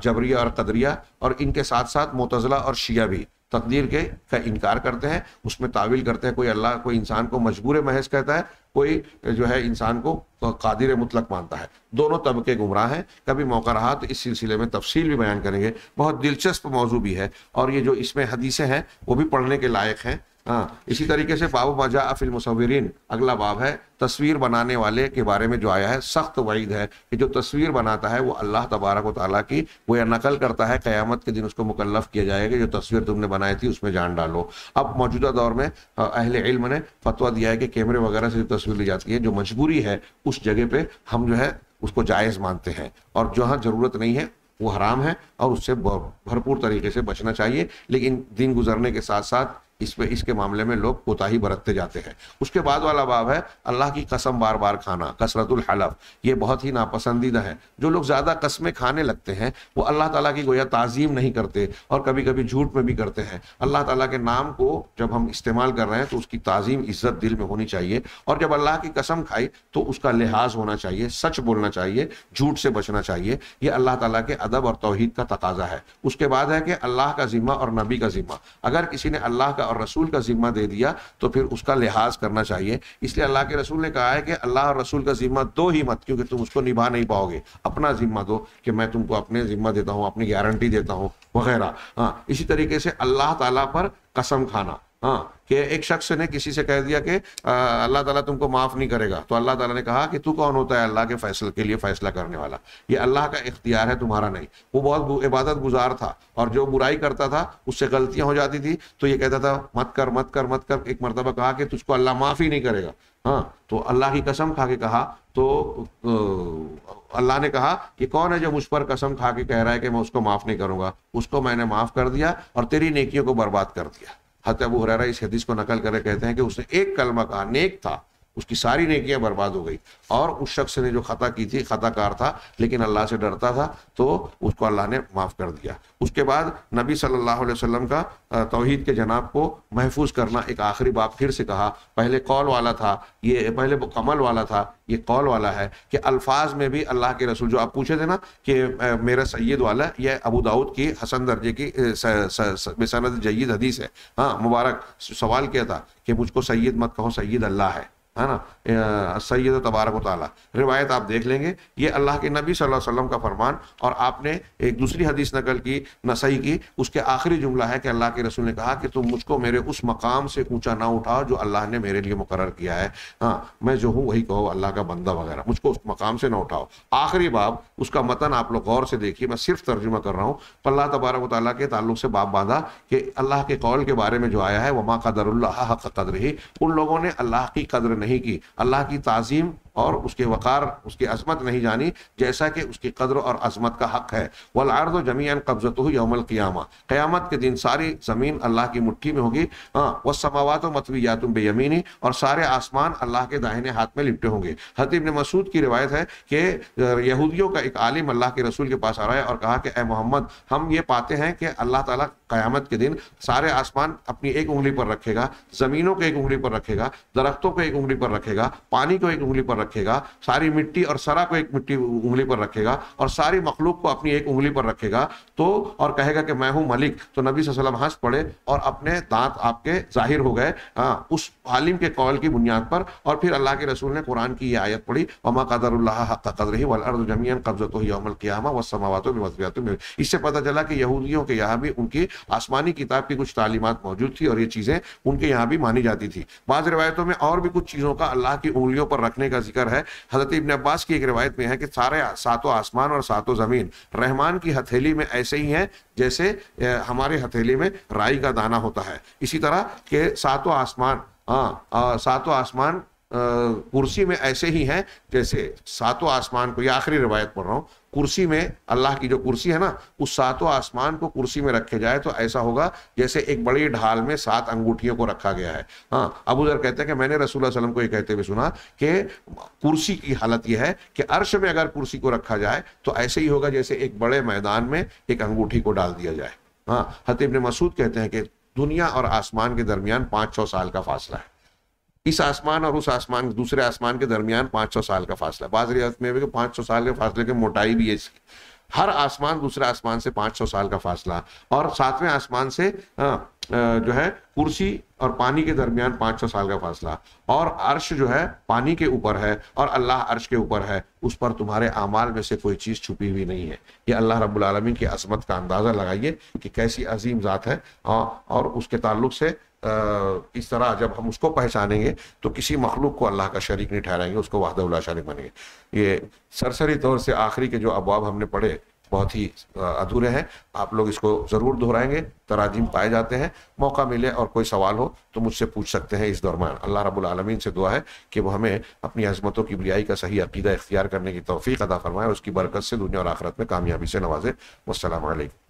A: जबरिया और कदरिया और इनके साथ साथ मोतज़ला और शिया भी तकदीर के का इनकार करते हैं उसमें तावील करते हैं कोई अल्लाह कोई इंसान को मजबूर महज कहता है कोई जो है इंसान को कादिर मुतलक मानता है दोनों तबके गुमराह हैं कभी मौका रहा तो इस सिलसिले में तफसील भी बयान करेंगे बहुत दिलचस्प मौजू भी है और ये जो इसमें हदीसें हैं वो भी पढ़ने के लायक हैं हाँ इसी तरीके से बाब मजा अफिल मुसविरन अगला बाब है तस्वीर बनाने वाले के बारे में जो आया है सख्त वईद है कि जो तस्वीर बनाता है वो अल्लाह तबारक ताली की वो या नकल करता है क़यामत के दिन उसको मुकल्फ किया जाएगा जो तस्वीर तुमने बनाई थी उसमें जान डालो अब मौजूदा दौर में अहल इल्म ने फतवा दिया है कि कैमरे वगैरह से जो तस्वीर ली जाती है जो मजबूरी है उस जगह पर हम जो है उसको जायज़ मानते हैं और जहाँ ज़रूरत नहीं है वो हराम है और उससे भरपूर तरीके से बचना चाहिए लेकिन दिन गुजरने के साथ साथ इस पे इसके मामले में लोग कोताही बरतते जाते हैं उसके बाद वाला बाब है अल्लाह की कसम बार बार खाना कसरतुल हलफ ये बहुत ही नापसंदीदा है जो लोग ज़्यादा कसमें खाने लगते हैं वो अल्लाह ताला की गोया तज़ीम नहीं करते और कभी कभी झूठ में भी करते हैं अल्लाह ताला के नाम को जब हम इस्तेमाल कर रहे हैं तो उसकी तज़ीम इज़्ज़त दिल में होनी चाहिए और जब अल्लाह की कसम खाई तो उसका लिहाज होना चाहिए सच बोलना चाहिए झूठ से बचना चाहिए ये अल्लाह ताला के अदब और तोहहीद का तकाजा है उसके बाद है कि अल्लाह का ज़िम्मा और नबी का ज़िम्मा अगर किसी ने अल्लाह का और रसूल का ज़िम्मा दे दिया तो फिर उसका लिहाज करना चाहिए इसलिए अल्लाह के रसूल ने कहा है कि अल्लाह और रसूल का ज़िम्मा दो ही मत क्योंकि तुम उसको निभा नहीं पाओगे अपना ज़िम्मा दो कि मैं तुमको अपने ज़िम्मा देता हूँ अपनी गारंटी देता हूँ वगैरह हाँ इसी तरीके से अल्लाह ताला पर कसम खाना हाँ कि एक शख्स ने किसी से कह दिया कि अल्लाह ताला तुमको माफ़ नहीं करेगा तो अल्लाह ताला ने कहा कि तू कौन होता है अल्लाह के फैसले के लिए फ़ैसला करने वाला ये अल्लाह का इख्तियार है तुम्हारा नहीं वो बहुत इबादत गुजार था और जो बुराई करता था उससे गलतियाँ हो जाती थी तो ये कहता था मत कर मत कर मत कर एक मरतबा कहा कि तुझको अल्लाह माफ़ ही नहीं करेगा हाँ तो अल्लाह की कसम खा के कहा तो अल्लाह ने कहा कि कौन है जो मुझ पर कसम खा के कह रहा है कि मैं उसको माफ़ नहीं करूँगा उसको मैंने माफ़ कर दिया और तेरी नेकियों को बर्बाद कर दिया हत अबू हरारा इस हदीस को नकल करके कहते हैं कि उसने एक कलमा कहा नेक था उसकी सारी नेकियां बर्बाद हो गई और उस शख्स ने जो ख़ता की थी ख़ताकार था लेकिन अल्लाह से डरता था तो उसको अल्लाह ने माफ़ कर दिया उसके बाद नबी सल्लल्लाहु अलैहि वसल्लम का तोहहीद के जनाब को महफूज करना एक आखिरी बाप फिर से कहा पहले कौल वाला था ये पहले कमल वाला था ये कौल वाला है कि अल्फाज में भी अल्लाह के रसूल जो आप पूछे थे ना कि मेरा सैद वाला यह अबू दाऊद की हसन दर्जे की बेसनत जयद हदीस है हाँ मुबारक सवाल किया था कि मुझको सैद मत कहो सैद अल्लाह है है ना सैद तबारक ताली रिवायत आप देख लेंगे ये अल्लाह के नबी सल्लल्लाहु अलैहि वसल्लम का फरमान और आपने एक दूसरी हदीस नकल की नसई की उसके आखिरी जुमला है कि अल्लाह के रसूल ने कहा कि तुम मुझको मेरे उस मकाम से ऊंचा ना उठाओ जो अल्लाह ने मेरे लिए मुकर किया है हाँ मैं जो हूँ वही कहो अल्लाह का बंदा वगैरह मुझको उस मकाम से ना उठाओ आखिरी बाब उसका मतन आप लोग गौर से देखिए मैं सिर्फ तर्जुमा कर रहा हूँ अल्लाह तबारक वाली के ताल्लुक से बाप बांधा कि अल्लाह के कौल के बारे में जो आया है वमा कदर हक कदर ही उन लोगों ने अल्लाह की कदर नहीं रहेगी अल्लाह की तज़ीम और उसके वक़ार उसकी अजमत नहीं जानी जैसा कि उसकी कदर और अजमत का हक है वल जमीन कब्जत यौमल क़ियामा क़्यामत के दिन सारी ज़मीन अल्लाह की मुट्ठी में होगी हाँ वह समावत मतवी तुम बेयमीनी और सारे आसमान अल्लाह के दाहिने हाथ में लिपटे होंगे हतीब ने मसूद की रिवायत है कि यहूदियों का एक आलिम अल्लाह के रसूल के पास आ रहा है और कहा कि ए मोहम्मद हम ये पाते हैं कि अल्लाह ताला क़यामत के दिन सारे आसमान अपनी एक उंगली पर रखेगा ज़मीनों को एक उंगली पर रखेगा दरख्तों को एक उंगली पर रखेगा पानी को एक उंगली पर रखेगा सारी मिट्टी और सरा को एक मिट्टी उंगली पर रखेगा और सारी मखलूक को अपनी एक उंगली पर रखेगा तो और कहेगा कि मैं हूं मलिक तो नबी सल्लल्लाहु अलैहि वसल्लम हंस पड़े और अपने दांत आपके जाहिर हो गए हाँ उस आलिम के कौल की बुनियाद पर और फिर अल्लाह के रसूल ने कुरान की यह आयत पढ़ी वमा कदरुल्लाह हक कदर ही वलर्द जमीन कब्जत यौमल क़ियामा व समावत वजबियात इससे पता चला कि यहूदियों के यहाँ भी उनकी आसमानी किताब की कुछ तालीमत मौजूद थी और ये चीज़ें उनके यहाँ भी मानी जाती थी बाज़ रिवायतों में और भी कुछ चीज़ों का अल्लाह की उंगलियों पर रखने का जिक्र है हज़रत इबन अब्बास की एक रिवायत में है कि सारे सातों आसमान और सातों ज़मीन रहमान की हथेली में ऐसे ही हैं जैसे हमारे हथेली में राई का दाना होता है इसी तरह के सातों आसमान हाँ सातों आसमान कुर्सी में ऐसे ही हैं जैसे सातों आसमान को ये आखिरी रिवायत पढ़ रहा हूँ कुर्सी में अल्लाह की जो कुर्सी है ना उस सातों आसमान को कुर्सी में रखे जाए तो ऐसा होगा जैसे एक बड़ी ढाल में सात अंगूठियों को रखा गया है हाँ अबू जर कहते हैं कि मैंने रसूल वसलम को ये कहते हुए सुना कि कुर्सी की हालत यह है कि अर्श में अगर कुर्सी को रखा जाए तो ऐसे ही होगा जैसे एक बड़े मैदान में एक अंगूठी को डाल दिया जाए हाँ हतीब ने मसूद कहते हैं कि दुनिया और आसमान के दरमियान पाँच छः साल का फासला है इस आसमान और उस आसमान दूसरे आसमान के दरमियान 500 साल का फासला बाज रियात में भी पाँच सौ साल के फासले की मोटाई भी है इसकी हर आसमान दूसरे आसमान से 500 साल का फासला और सातवें आसमान से जो है कुर्सी और पानी के दरमियान 500 साल का फासला और अर्श जो है पानी के ऊपर है और अल्लाह अर्श के ऊपर है उस पर तुम्हारे अमाल में से कोई चीज़ छुपी हुई नहीं है ये अल्लाह रब्बुल रबालमीन की असमत का अंदाज़ा लगाइए कि कैसी अजीम ज़ात है और उसके ताल्लुक से इस तरह जब हम उसको पहचानेंगे तो किसी मखलूक को अल्लाह का शरीक नहीं ठहराएंगे उसको वाहदा शरीक बनेंगे ये सरसरी तौर से आखिरी के जो अबाब हमने पढ़े बहुत ही अधूरे हैं आप लोग इसको ज़रूर दोहराएंगे तराजिम पाए जाते हैं मौका मिले और कोई सवाल हो तो मुझसे पूछ सकते हैं इस दौरान अल्लाह रब्बुल रबालमीन से दुआ है कि वो हमें अपनी अजमतों की बुराई का सही अकीदा इख्तियार करने की तोफ़ी अदा फरमाए उसकी बरकत से दुनिया और आखरत में कामयाबी से नवाजे वालकम